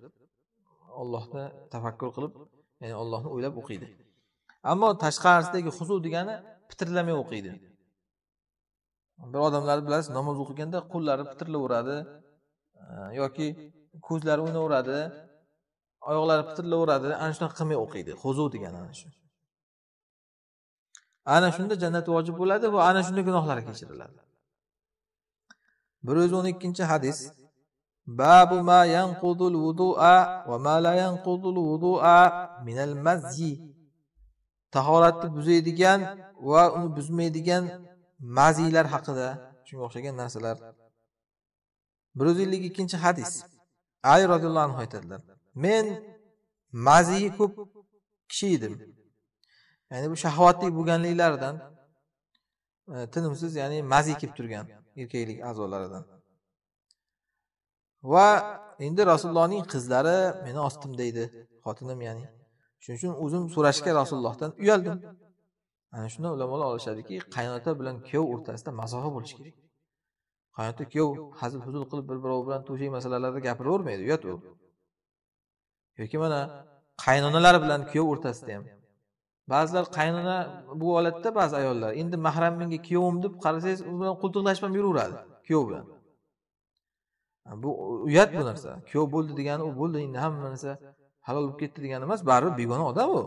ollohni tafakkur qilib ya'ni ollohni o'ylab o'qiydi ammo tashqarisidagi huzu degani pitirlamay o'qiydi bir odamlarni bilasiz namoz o'qiganda qo'llari pitirlaveradi e, yoki ko'zlari o'ynaveradi oyoqlari pitirlaveradi ana shunaqa qilmay o'qiydi huzu degani ana shu ana shunda jannat vojib bo'ladi va ana shunda gunohlari kechiriladi bir yuz o'n ikkinchi hadis babu ma yanqudul vudua va ma la yanqudul vudua minal mazzi tahoratni buzaydigan va uni buzmaydigan maziylar haqida shunga o'xshagan narsalar bir yuz ellik ikkinchi hadis ali roziyallohu anhu aytadilar men maziyi ko'p kishi edim ya'ni bu shahvatli bo'lganliklaridan e, tinimsiz ya'ni mazi kelib turgan erkaklik a'zolaridan va endi rasulullohning qizlari meni ostimda edi xotinim ya'ni shuning uchun o'zim so'rashga rasulullohdan uyaldim ana shunda ulamolar olishadiki qaynota bilan kuyov o'rtasida masofa bo'lishi kerak qaynota kuyov hazil huzul qilib bir birovi bilan to'shak masalalarda gapiravermaydi uyat u yoki mana qaynonalar bilan kuyov o'rtasida ham ba'zilar qaynona bu holatda ba'zi ayollar endi mahram menga kuyovim deb qarasangiz u bilan qo'ltiqlashib ham yuraveradi kuyov bilan bu uyat bu narsa kuyov bo'ldi degani u bo'ldi endi hamma narsa halol bo'lib ketdi degani emas baribir begona odam u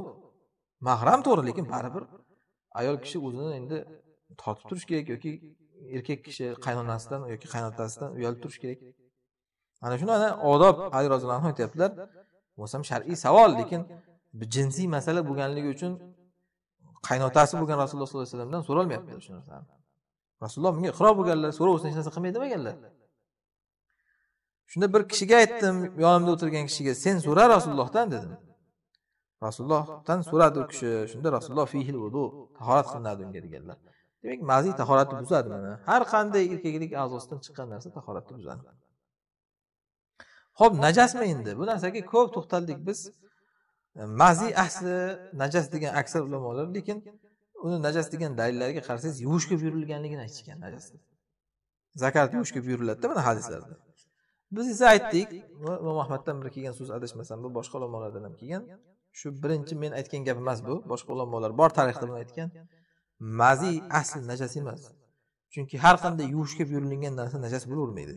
mahram to'g'ri lekin baribir ayol kishi o'zini endi tortib turish kerak yoki erkak kishi qaynonasidan yoki qaynotasidan uyalib turish kerak mana shuni ana odob ali roziyallohu anhu aytyaptilar bo'lsam shar'iy savol lekin jinsiy masala bo'lganligi uchun qaynotasi bo'lgan rasululloh sollallohu alayhi vasallamdan so'ralmayapti shu narsani rasululloh bunga iqror bo'lganlar so'rov hech narsa qilmay demaganlar shunda bir kishiga aytdim yonimda o'tirgan kishiga sen so'ra rasulullohdan dedim rasulullohdan so'radi u kishi shunda rasululloh fihil vudu tahorat qilinadi unga deganlar demak mazi tahoratni buzadi mana har qanday erkaklik a'zosidan chiqqan narsa tahoratni buzadi ho'p najasmi endi bu narsaga ko'p to'xtaldik biz e, mazi asli najas degan aksar ulamolar lekin uni najas degan dalillarga qarasangiz yuvishga buyurilganligini aytishgan najas zakat yuvishga buyuriladida mana hadislarda biz esa aytdik imom ahmaddan bir kelgan so'z adashmasam bu boshqa ulamolardan ham kelgan shu birinchi men aytgan gap emas bu boshqa ulamolar bor tarixda buni aytgan mazi asli najas emas chunki har qanday kelib yurilingan narsa najas bo'lavermaydi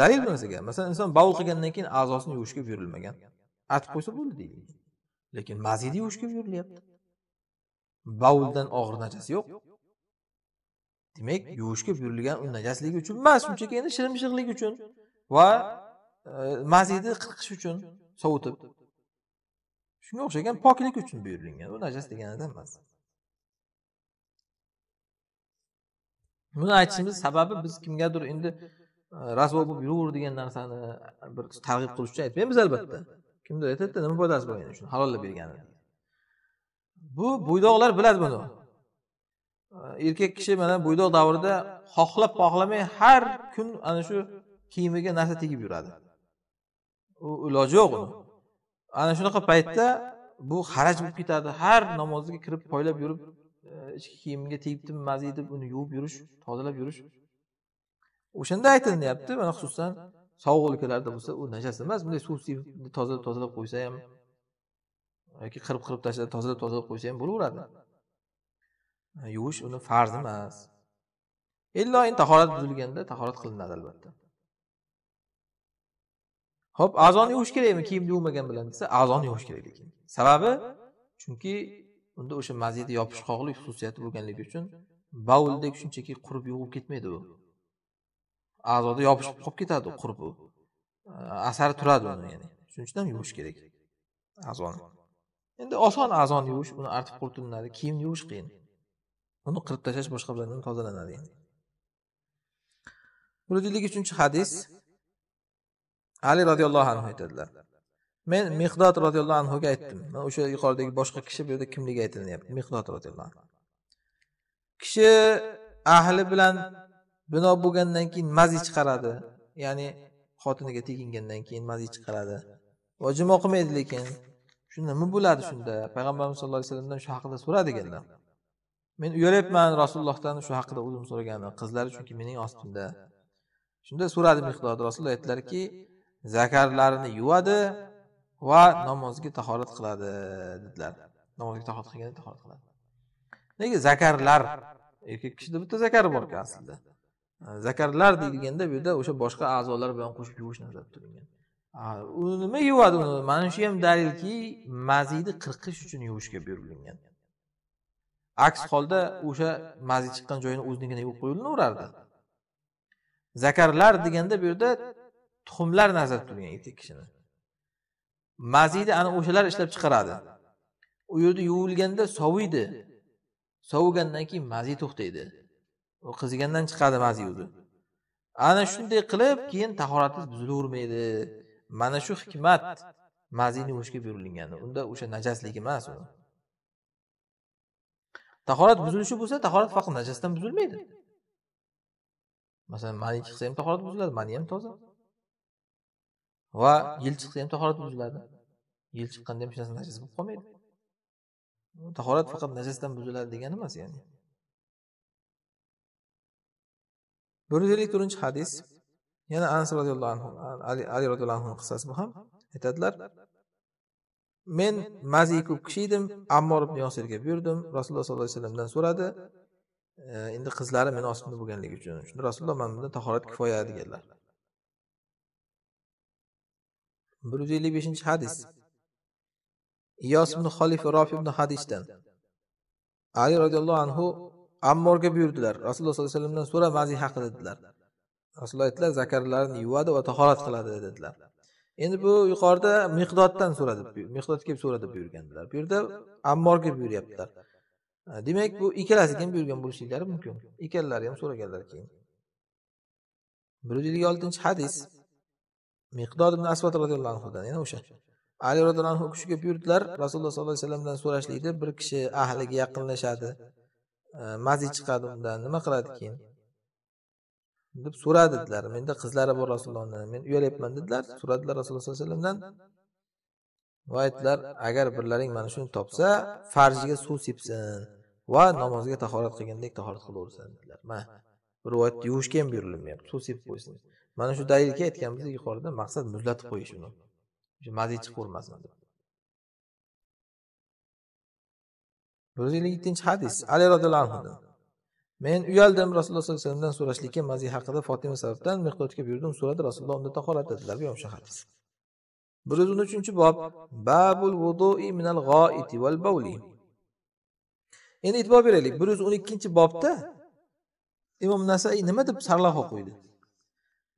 dalil bu narsaga masalan inson bovul qilgandan keyin a'zosini kelib yurilmagan artib qo'ysa bo'ldi deydi lekin yuvish kelib yurilyapti bovuldan og'ir najas yo'q demak kelib yurilgan u najasligi uchun emas shunchaki endi shilimshiqlik uchun va e, mazidi qirqish uchun sovutib shunga o'xshagan poklik uchun buyurilgan u najas deganidan emas buni aytishimiz sababi biz kimgadir endi razvo bo'lib yuraver degan narsani bir targ'ib qilish uchun aytmaymiz albatta kimdir aytadida nima foydasi bor endi shuni halollab bergani bu bo'ydoqlar biladi buni erkak kishi mana bo'ydoq davrida xohlab xohlamay har kun ana shu kiyimiga narsa tegib yuradi u iloji yo'q uni ana shunaqa paytda bu xaraj bo'lib ketadi har namozga kirib poylab yurib e, ichki kiyimimga tegibdimi mazi deb uni yuvib yurish tozalab yurish o'shanda aytilyapti mana xususan sovuq o'lkalarda bo'lsa u najas emas bunday suv sevib tozalab tozalab qo'ysa ham yoki qirib qirib tashlab tozalab tozalab qo'ysa ham bo'laveradi yuvish uni farz emas illo tahorat buzilganda tahorat qilinadi albatta ho'p a'zoni yuvish kerakmi kiyimni yuvmagan bilan desa a'zoni yuvish kerak lekin sababi chunki unda o'sha mazidi yopishqoqlik xususiyati bo'lganligi uchun bauldek shunchaki qurib yuvib ketmaydi u a'zoda yopishib qolib ketadi qurib u asari turadi uni ya'ni shuning uchun ham yuvish kerak a'zoni endi oson a'zoni yuvish uni artib quritilinadi kiyimni yuvish qiyin uni qirib tashlash boshqa bilan tozalanadi yani bu deylik uchinchi hadis ali roziyallohu anhu aytadilar men miqdod roziyallohu anhuga aytdim man o'sha yuqoridagi boshqa kishi bu yerda kimligi aytilinyapti miqdod roziyallohu anhu kishi ahli bilan bino bo'lgandan keyin mazi chiqaradi ya'ni xotiniga tegingandan keyin mazi chiqaradi va jumo qilmaydi lekin shu nima bo'ladi shunda payg'ambarimiz sallallohu alayhi vasallamdan shu haqida so'radiganlar men uyalyapman rasulullohdan shu haqida o'zim so'raganim qizlari chunki mening ostimda shunda so'radi miqdod rasululloh aytdilarki zakarlarini yuvadi va namozga tahorat qiladi dedilar namozga tahorat qilganda tahorat qiladi nega zakarlar erkak kishida bitta zakar bor ekan aslida zakarlar deyilganda bu yerda o'sha boshqa a'zolar bilan qo'shib yuvish nazarda tutilgan u nima yuvadi uni mana shu ham dalilki maziyni qirqish uchun yuvishga buyurilgan aks holda o'sha mazi chiqqan joyini o'zinikini yuvib qo'yilaverardi zakarlar deganda bu yerda tuxumlar nazarda tutilgan etik kishini maziyni ana o'shalar ishlab chiqaradi u yerda yuvilganda soviydi sovigandan keyin mazi to'xtaydi u qizigandan chiqadi mazi o'zi ana shunday qilib keyin tahoratingiz buzilavermaydi mana shu hikmat mazini yuvishga buyurilgan unda o'sha najaslik emas u tahorat buzilishi bo'lsa tahorat faqat najasdan buzilmaydi masalan mani qilsa ham tahorat buziladi mani ham toza va yil chiqsa ham tahorat buziladi yil chiqqanda ham hech narsa najis bo'lib qolmaydi tahorat faqat najasdan buziladi degani emas ya'ni bir yuz ellik to'rtinchi hadis yana anas roziyallohu anhu ali, ali roziyallohu anhu qissasi bu ham aytadilar men mazi ko'p kishi edim ammor ibn yosirga buyurdim rasululloh sollallohu alayhi vasallamdan so'radi endi qizlari meni ostimda bo'lganligi uchun shunda rasululloh mana bunda tahorat kifoya deganlar bir yuz ellik beshinchi hadis iyos ibn xolif rofi ibn hadisdan ali roziyallohu anhu ammorga buyurdilar rasululloh sollallohu alayhi vasallamdan so'ra maziy haqida dedilar rasululloh aytdilar zakarlarini yuvadi va tahorat qiladi dedilar endi bu yuqorida miqdoddan so'radi miqdod kelib so'radi buyurgandilar bu yerda ammorga buyuryaptilar e, demak bu ikkalasiga ham buyurgan bo'lishliklari mumkin ikkalalari ham so'raganlar keyin bir yuz ellik oltinchi hadis miqdod ibn asvat roziyallohu anhudan yana o'sha ali roziyallohu anhu u kishiga buyurdilar rasululloh sollallohu alayhi vasallamdan so'rashlikda bir kishi ahliga yaqinlashadi e, mazi chiqadi undan nima qiladi keyin deb so'radi dedilar menda qizlari bor rasulullohni men uyalyapman dedilar so'radilar rasululloh sollallohu alayhi vasallamdan va aytdilar agar birlaring mana shuni topsa farjiga suv sepsin va namozga tahorat qilgandek tahorat qilaversin dedilar mana bir rivoyatda yuvishga ham buyurilmayapti suv sepib qo'ysin mana shu dalilga aytganmiz yuqorida maqsad muzlatib qo'yish uni o'sha mazi chiqib ko'rmasin deb bir yuz ellik yettinchi hadis ali roziyallohu anhudan men uyaldim rasululloh sollallohu alayhi vasallamdan so'rashlikka mazi haqida fotima sababdan mehnatga buyurdim so'radi rasululloh unda tahorat dedilar bu ham o'sha hadis bir yuz o'n uchinchi bob babul vudui minal g'oiti val bavli endi e'tibor beraylik bir yuz o'n ikkinchi bobda imom nasaiy nima deb sarlavha qo'ydi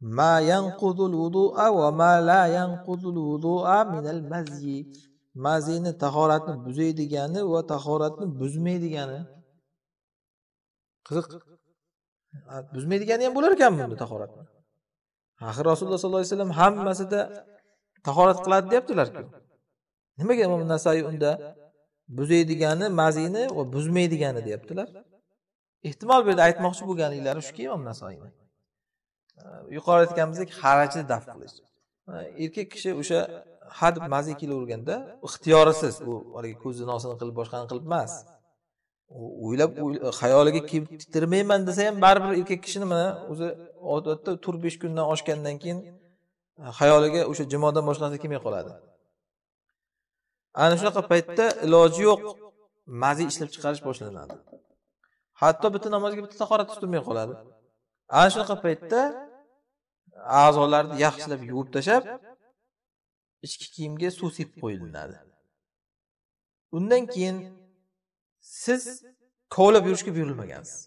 ma yanqudul vudu'a va ma la yanqudul vudu'a minal mazyi mazini tahoratni buzaydigani va tahoratni buzmaydigani qiziq buzmaydigani ham bo'lar ekanmi bu tahoratni axir rasululloh sollallohu alayhi vasallam hammasida tahorat qiladi deyaptilarku nimaga imom nasaiy unda buzaydigani mazini va buzmaydigani deyaptilar ehtimol bu yerda aytmoqchi bo'lganliklari shuki imom nasoiyni yuqorida aytganimizdek harajni daf qilish erkak kishi o'sha ha deb maza kelaverganda ixtiyorisiz u haligi ko'zini osini qilib boshqani qilib emas o'ylab xayoliga kelib desa ham baribir erkak kishini mana o'zi odatda to'rt besh kundan oshgandan keyin xayoliga o'sha jimodan boshqa narsa kelmay qoladi ana shunaqa paytda iloji yo'q mazi ishlab chiqarish boshlanadi hatto bitta namozga bitta tahorat tutilmay qoladi ana shunaqa paytda a'zolarni yaxshilab yuvib tashlab ichki kiyimga suv sepib qo'yilinadi undan keyin siz kovlab yurishga buyurilmagansiz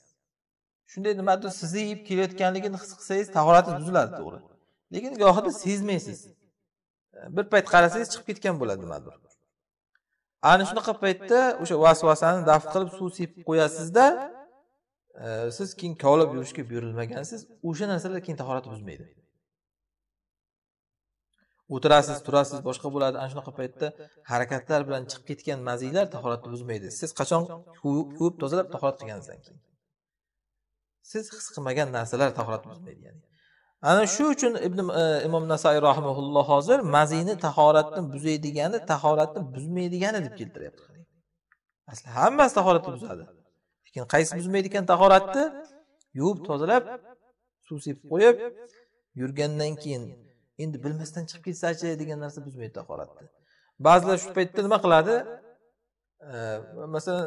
shunday nimadir sizni yeb kelayotganligini his qilsangiz tahoratingiz buziladi to'g'ri lekin gohida sezmaysiz bir payt qarasangiz chiqib ketgan bo'ladi nimadir ana shunaqa paytda o'sha vasvasani daf qilib suv sepib qo'yasizda siz keyin kavlab yurishga buyurilmagansiz o'sha narsalar keyin tahorat buzmaydi o'tirasiz turasiz boshqa bo'ladi ana shunaqa paytda harakatlar bilan chiqib ketgan mazilar tahoratni buzmaydi siz qachon yuvib tozalab tahorat qilganingizdan keyin siz his qilmagan narsalar tahoratni buzmaydi ya'ni ana shu uchun ibn e, imom nasai rahimaulloh hozir mazini tahoratni buzaydigani tahoratni buzmaydigani deb keltiryapti asli hammasi tahoratni buzadi keyin qaysi buzmaydi ekan tahoratni yuvib tozalab suv sepib qo'yib yurgandan keyin endi bilmasdan chiqib ketsachi degan narsa buzmaydi tahoratni ba'zilar shu paytda nima qiladi masalan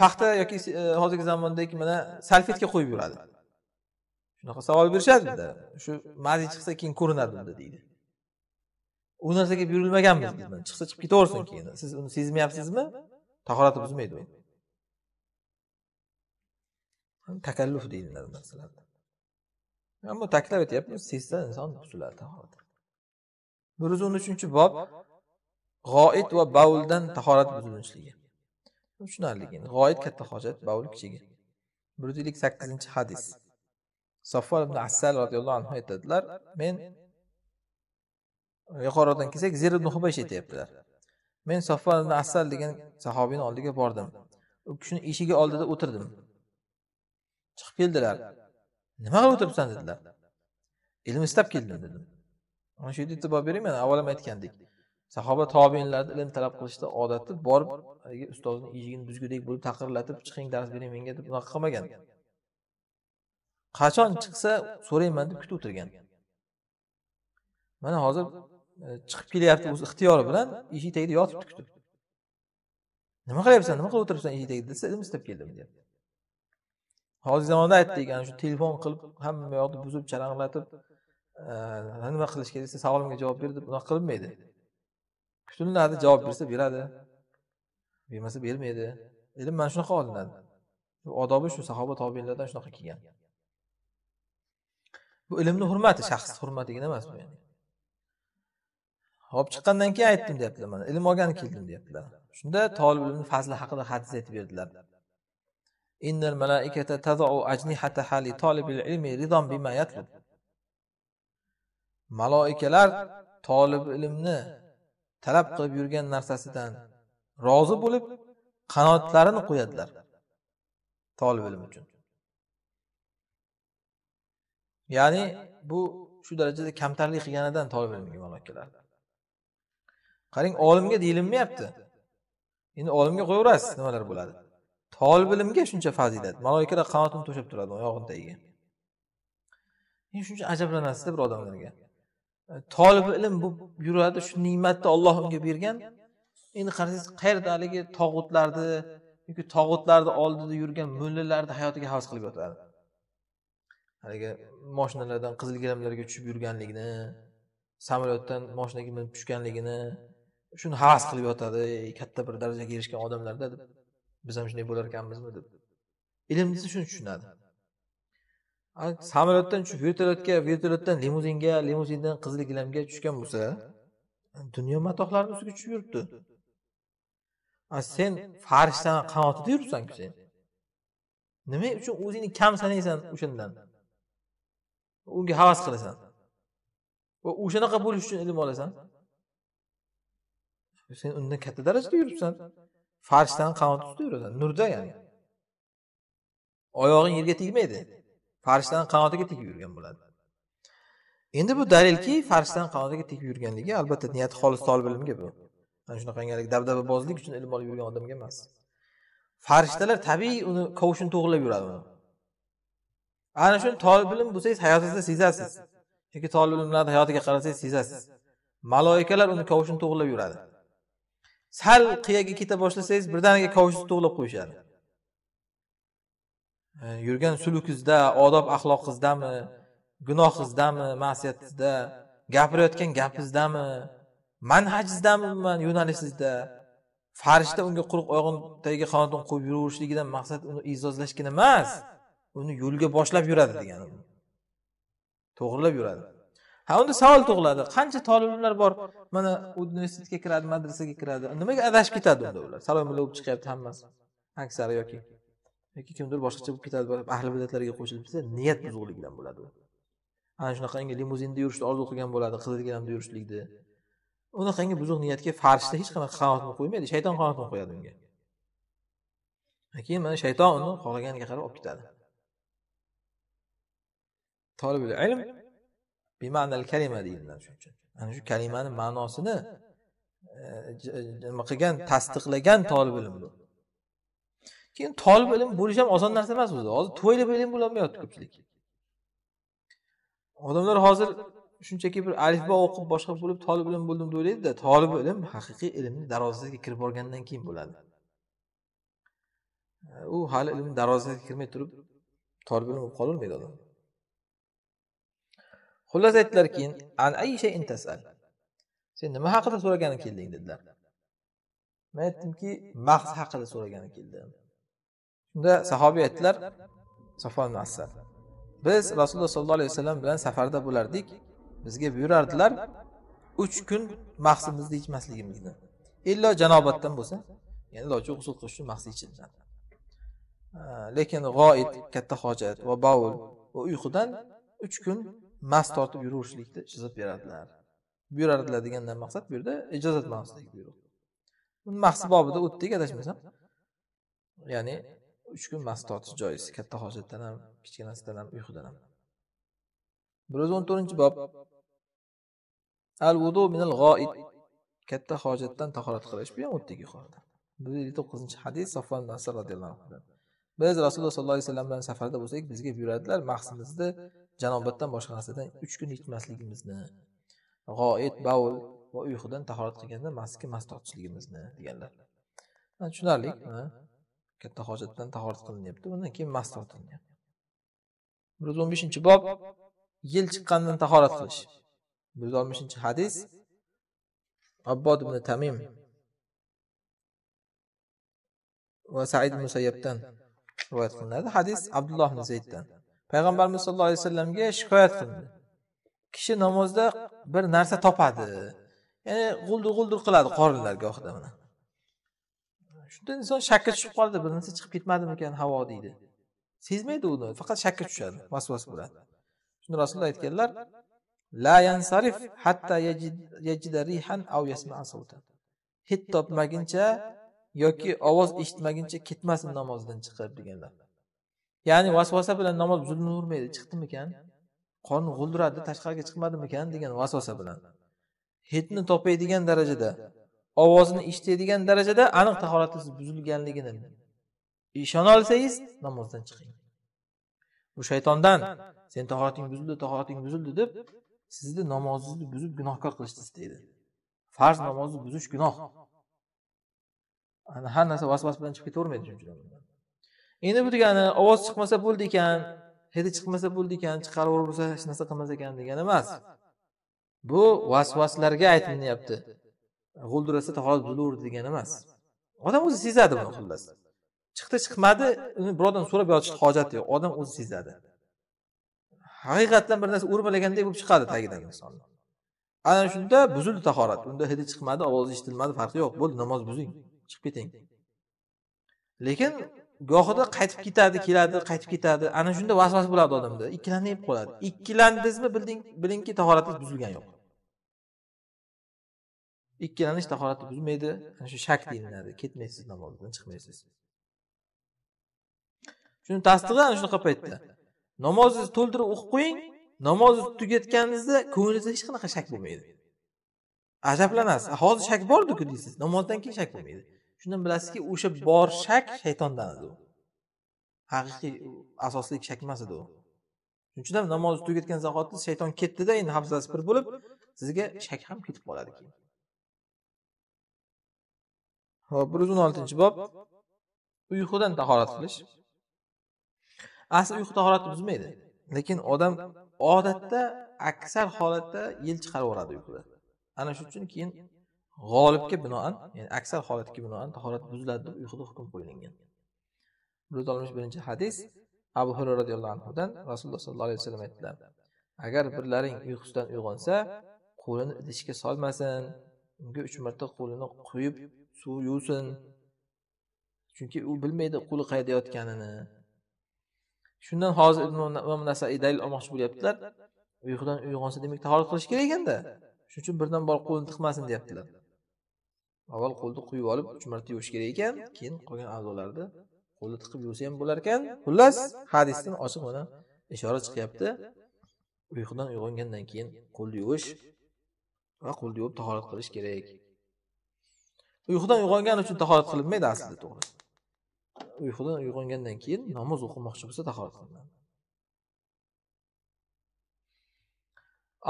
paxta yoki hozirgi zamondagi mana salfetka qo'yib yuradi shunaqa savol berishadi shu mazi chiqsa keyin ko'rinadi unda deydi u narsaga buyurilmaganmiz chiqsa chiqib ketaversin keyin siz uni sezmayapsizmi tahorati buzmaydi u takalluf deyiladi narsalarda ammo ta'kidlab aytyapmiz sezsa inson buziladi bir yuz o'n uchinchi bob g'oid va bavuldan tahorat buzilishligi tushunarli g'oid katta hojat bavul kichigi bir yuz ellik sakkizinchi hadis saffar ibn assal roziyallohu anhu aytadilar men yuqoridan kelsak zer ibn hubaysh aytyaptilar men saffar ibn assal degan sahobiyni oldiga bordim u kishini eshigi oldida o'tirdim chiqib keldilar nima qilib o'tiribsan dedilar ilm istab keldim dedim mana shu yerda e'tibor bering mana avval ham aytgandek sahoba tobeinlarni ilm talab qilishda odati borib haligi ustozni eshigini buzgudek bo'lib taqirlatib chiqing dars bering menga deb unaqa qilmagan qachon chiqsa so'rayman deb kutib o'tirgan mana hozir e, chiqib kelyapti o'z ixtiyori bilan eshik tagida yotibdi kutib nima qilyapsan nima qilib o'tiribsan eshik tagida desa ilm istab keldim deyapti hozir zamonda aytdik ana shu telefon qilib hamma yoqni buzib charanglatib nima qilish kerak desa savolimga javob ber deb unaqa qilinmaydi kutilinadi javob bersa beradi bermasa bermaydi ilm mana shunaqa olinadi odobi shu sahoba tobiinlardan shunaqa kelgan bu ilmni hurmati shaxsni hurmatigina emas bu yani. olib chiqqandan keyin aytdim deyaptilar mana ilm olgani keldim deyaptilar shunda tolib ilmni fazli haqida hadis aytib berdilar إن الملائكة تضع أجنحتها لطالب العلم رضا بما يطلب maloikalar tolib ilmni talab qilib yurgan narsasidan rozi bo'lib qanotlarini qo'yadilar tolib ilm uchun ya'ni bu shu darajada kamtarlik qilganidan tolib ilmga maloikalar qarang olimga deyilinmayapti endi olimga qo'yaverasiz nimalar bo'ladi tolib bilimga shuncha fazilat maloikalar qanotini to'shab turadi oyog'ini tagiga men shuncha ajablanasizda bir odamlarga tolib ilm bo'lib yuradi shu ne'matni olloh unga bergan endi qarasangiz qayerda haligi tog'utlarni yoki tog'utlarni oldida yurgan mo'llalarni hayotiga havas qilib yotadi haligi moshinalardan qizil gilamlarga tushib yurganligini samolyotdan moshinaga minib tushganligini shuni havas qilib yotadi katta bir darajaga erishgan odamlarda deb biz ham shunday bo'larkanmizmi deb ilmni shuni tushunadi samolyotdan tushib vertolyotga vertolyotdan limuzinga limuzindan qizil gilamga tushgan bo'lsa dunyo matohlarini ustiga tushib yuribdi sen farishtani qanotida yuribsanku sen nima uchun o'zingni kam sanaysan o'shandan unga havas qilasan va o'shanaqa bo'lish uchun ilm olasan sen undan katta darajada yuribsan farishtani qanot ustida nurda ya'ni oyog'ing yerga tegmaydi farishtani qanotiga tegib yurgan bo'ladi endi bu dalilki farishtani qanotiga tegib yurganligi albatta niyati xolis tolib ilmga bu ana shunaqangi dabdababozlik uchun ilm olib yurgan odamga emas farishtalar tabiiy uni kovushini to'g'irlab yuradi uni ana shuni tolib ilm bo'lsangiz hayotingizda sezasiz chunki tolib ilmlarni hayotiga qarasangiz sezasiz maloikalar uni kovushini to'g'irlab yuradi sal qiyaga keta boshlasangiz birdaniga kovshizni to'g'lab qo'yishadi e, yurgan sulukizda odob axloqizdami gunohingizdami ma'siyatingizda gapirayotgan gapingizdami manhajingizdami umuman yo'nalishingizda farishta unga quruq oyog'ini tagiga qanotini qo'yib yuraverishligidan maqsad uni e'zozlashgina emas uni yo'lga boshlab yuradi degani to'g'irlab yuradi ha unda savol tug'iladi qancha tolimlar bor mana universitetga kiradi madrasaga kiradi nimaga adashib ketadi unda ular bilan bo'lib chiqyapti hammasi aksari yoki yoki kimdir boshqacha bo'lib ketadi ahli bidatlarga qo'shilib desa niyat buzuqligidan bo'ladi ana shunaqangi limuzinda yurishni orzu qilgan bo'ladi qizilgilamda yurishlikni unaqangi buzuq niyatga farishta hech qanaqa qanotni qo'ymaydi shayton qanotini qo'yadi unga keyin mana shayton uni xohlaganiga qarab olib ketadi tolibul ilm bimanal kalima deyiladi shuning uchun ana shu kalimani ma'nosini e, e, nima qilgan tasdiqlagan tolib ilm bu keyin tolib ilm bo'lish ham oson narsa emas o'zi hozir to'ylib ilm bo'lolmayapti ko'pchilik odamlar hozir shunchaki bir alifbo o'qib boshqa bo'lib tolib ilm bo'ldim deb o'ylaydida tolib ilm haqiqiy ilmni darvozasiga kirib borgandan keyin bo'ladi u hali ilm darvozasiga kirmay turib tolib ilm bo'lib qololmaydi odam xullas aytdilar keyin an ayshayin sen nima haqida so'ragani kelding dedilar men aytdimki mag'z haqida so'ragani keldim shunda sahobiy aytdilar safon asad biz rasululloh sollallohu alayhi vasallam bilan safarda bo'lardik bizga buyurardilar uch kun mahsimizni ichmasligimizni illo janobatdan bo'lsa ya'ni iloji g'usul qilish uchun mahs ichiladi lekin g'oid katta hojat va baul va uyqudan uch kun mast tortib yuraverishlikni ijozat beradilar buyuradilar degandan maqsad bu yerda ijozat ma'nosidagi buyruq mahsi bobida o'tdik adashmasam ya'ni uch kun mast tortish joiz katta hojatdan ham kichkinasidan ham uyqudan ham bir yuz o'n to'rtinchi bob al vudu minal g'oid katta hojatdan tahorat qilish bu ham o'tdik yuqorida bir yuz ellik to'qqizinchi hadis sofon nasr roziyallohu anhudan biz rasululloh sollallohu alayhi vasallam bilan safarda bo'lsak bizga buyuradilar mahsimizni janobatdan boshqa narsadan uch kun yetmasligimizni g'oit bavul va uyqudan tahorat qilganda masga mas tortishligimizni deganlar tushunarli katta hojatdan tahorat qilinyapti undan keyin mas tortilyapti bir yuz o'n beshinchi bob yil chiqqandan tahorat qilish bir yuz oltmishinchi hadis abbod ibn tamim va said musayyabdan rivoyat qilinadi hadis abdulloh ibn zayddan payg'ambarimiz sallallohu alayhi vasallamga shikoyat qildi kishi namozda bir narsa topadi ya'ni g'uldir g'uldir qiladi qorinlar gohida mana shunda inson shakka tushib qoladi bir narsa chiqib ketmadimikan havo deydi sezmaydi uni faqat shakka tushadi vasvas bo'ladi shunda rasululloh aytganlar la yansarif hatta yajida rihan aw yasma'a hid topmaguncha yoki ovoz eshitmaguncha ketmasin namozdan chiqib deganlar ya'ni vasvasa bilan namoz buzilavermaydi chiqdimikan qon g'uldiradi tashqariga chiqmadimikan degan vasvasa bilan hidni topaydigan darajada ovozini eshitadigan darajada aniq tahoratingiz buzilganligini ishona olsangiz namozdan chiqing bu shaytondan sen tahorating buzildi tahorating buzildi deb sizni namozingizni buzib gunohkor qilishni istaydi farz namozni buzish gunoh ana har narsa vasvas bilan chiqib ketavermaydi shuning uchun endi bu degani ovoz chiqmasa bo'ldi ekan hidi chiqmasa bo'ldi ekan chiqaraversa hech narsa qilmas ekan degani emas bu vasvaslarga aytilyapti g'uldirasa tahorat buzilaverdi degani emas odam o'zi sezadi buni xullas chiqdi chiqmadi uni birovdan so'rab yotishni hojati yo'q odam o'zi sezadi haqiqatdan bir narsa o'rmalagandek bo'lib chiqadi tagidan inson ana shunda buzildi tahorat unda hidi chiqmadi ovozi eshitilmadi farqi yo'q bo'ldi namoz buzing chiqib keting lekin gohida qaytib ketadi keladi qaytib ketadi ana shunda vasvas bo'ladi odamda ikkilanib qoladi ikkilandingizmi bilding bilingki tahoratingiz buzilgani yo'q ikkilanish tahoratni buzmaydi ana shu shak deyiladi ketmaysiz namozdan chiqmaysiz shuni tasdig'i ana shunaqa paytda namozingizni to'ldirib o'qib qo'ying namozni tugatganingizda ko'nglingizda hech qanaqa shak bo'lmaydi ajablanasiz hozir shak borku deysiz namozdan keyin shak bo'lmaydi shundan bilasizki o'sha bor shak shaytondan edi u haqiqiy asosli shak emas edi u shuning uchun ham namozni tugatgan zahoti shayton ketdida endi hafzasi pir bo'lib sizga shak ham ketib qoladi keyin ho'p bir yuz o'n oltinchi bob uyqudan tahorat qilish asli uyqu tahoratni buzmaydi lekin odam odatda aksar holatda yil chiqaraveradi uyquda ana shuning uchun keyin g'olibga binoan ya'ni aksar holatga binoan tahorat buziladi deb uyquda hukm qo'yilgan bir yuz oltmish birinchi hadis abu hurra roziyallohu anhudan rasululloh sollallohu alayhi vasallam aytdilar agar birlaring uyqusidan uyg'onsa qo'lini idishga solmasin unga uch marta qo'lini quyib suv yuvsin chunki u bilmaydi qo'li qayerda yotganini shundan hozir imom nasaiy dalil olmoqchi bo'lyaptilar uyqudan uyg'onsa demak tahorat qilish kerak ekanda shuning uchun birdan borib qo'lini tiqmasin deyaptilar avval qo'lni quyib olib uch marta yuvish kerak ekan keyin qolgan a'zolarni qo'lni tiqib yuvsa ham bo'lar ekan xullas hadisdan ochiq mana ishora chiqyapti uyqudan uyg'ongandan keyin qo'lni yuvish va qo'lni yuvib tahorat qilish kerak uyqudan uyg'ongan uchun tahorat qilinmaydi aslida to'g'ri uyqudan uyg'ongandan keyin namoz o'qimoqchi bo'lsa tahorat qilinadi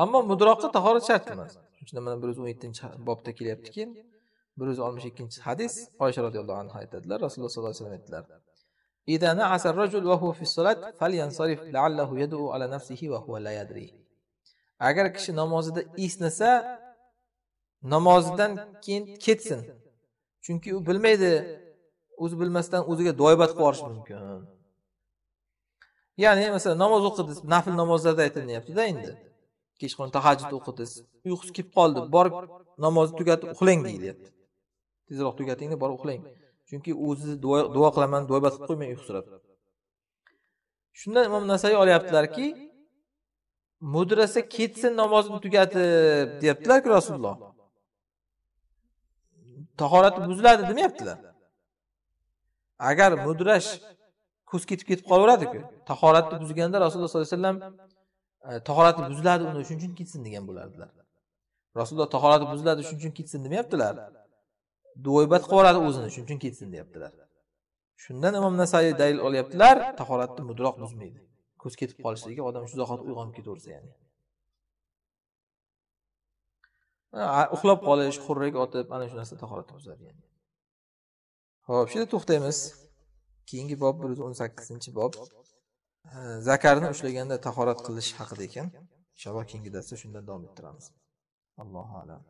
ammo mudroqqa tahorat shart emas shuning uchun mana bir yuz o'n yettinchi bobda kelyaptiki bir yuz oltmish ikkinchi hadis oysha roziyallohu anhu aytadilar rasululloh sollallohu alayhi vasallam aytdilar agar kishi namozida esnasa namozidan keyin ketsin chunki u bilmaydi o'zi bilmasdan o'ziga doibat qilib yuborishi mumkin ya'ni masalan namoz o'qidiz nafl namozlarda aytilyaptida endi kechqurun tahajjud o'qidiz uyqusi kelib qoldi borib namozni tugatib uxlang deyilyapti tezroq tugatingda borib uxlang chunki o'zi duo qilaman duo basib qo'ymang uyqusirab shunda imom nasaiy olyaptilarki mudrasa ketsin namozini tugatib deyaptilarku rasululloh tahorati buziladi demayaptilar agar mudrash ko'z ketib ketib qolaveradiku tahoratni buzganda rasululloh sollallohu alayhi vasallam e, tahorati buziladi uni shuning uchun ketsin degan bo'lardilar rasululloh tahorati buziladi shuning uchun ketsin demayaptilar duoybat qilib yuboradi o'zini shuning uchun ketsin deyaptilar shundan imom nasaiy dalil olyaptilar tahoratni mudroq buzmaydi ko'z ketib qolishligi odam shu zahoti uyg'onib ketaversa ya'ni uxlab qolish xurrak otib mana shu narsa tahoratni buzadi yani. ho'p shu yerda to'xtaymiz keyingi bob bir yuz o'n sakkizinchi bob zakarni ushlaganda tahorat qilish haqida ekan inshaalloh keyingi darsda shundan davom ettiramiz allohu alam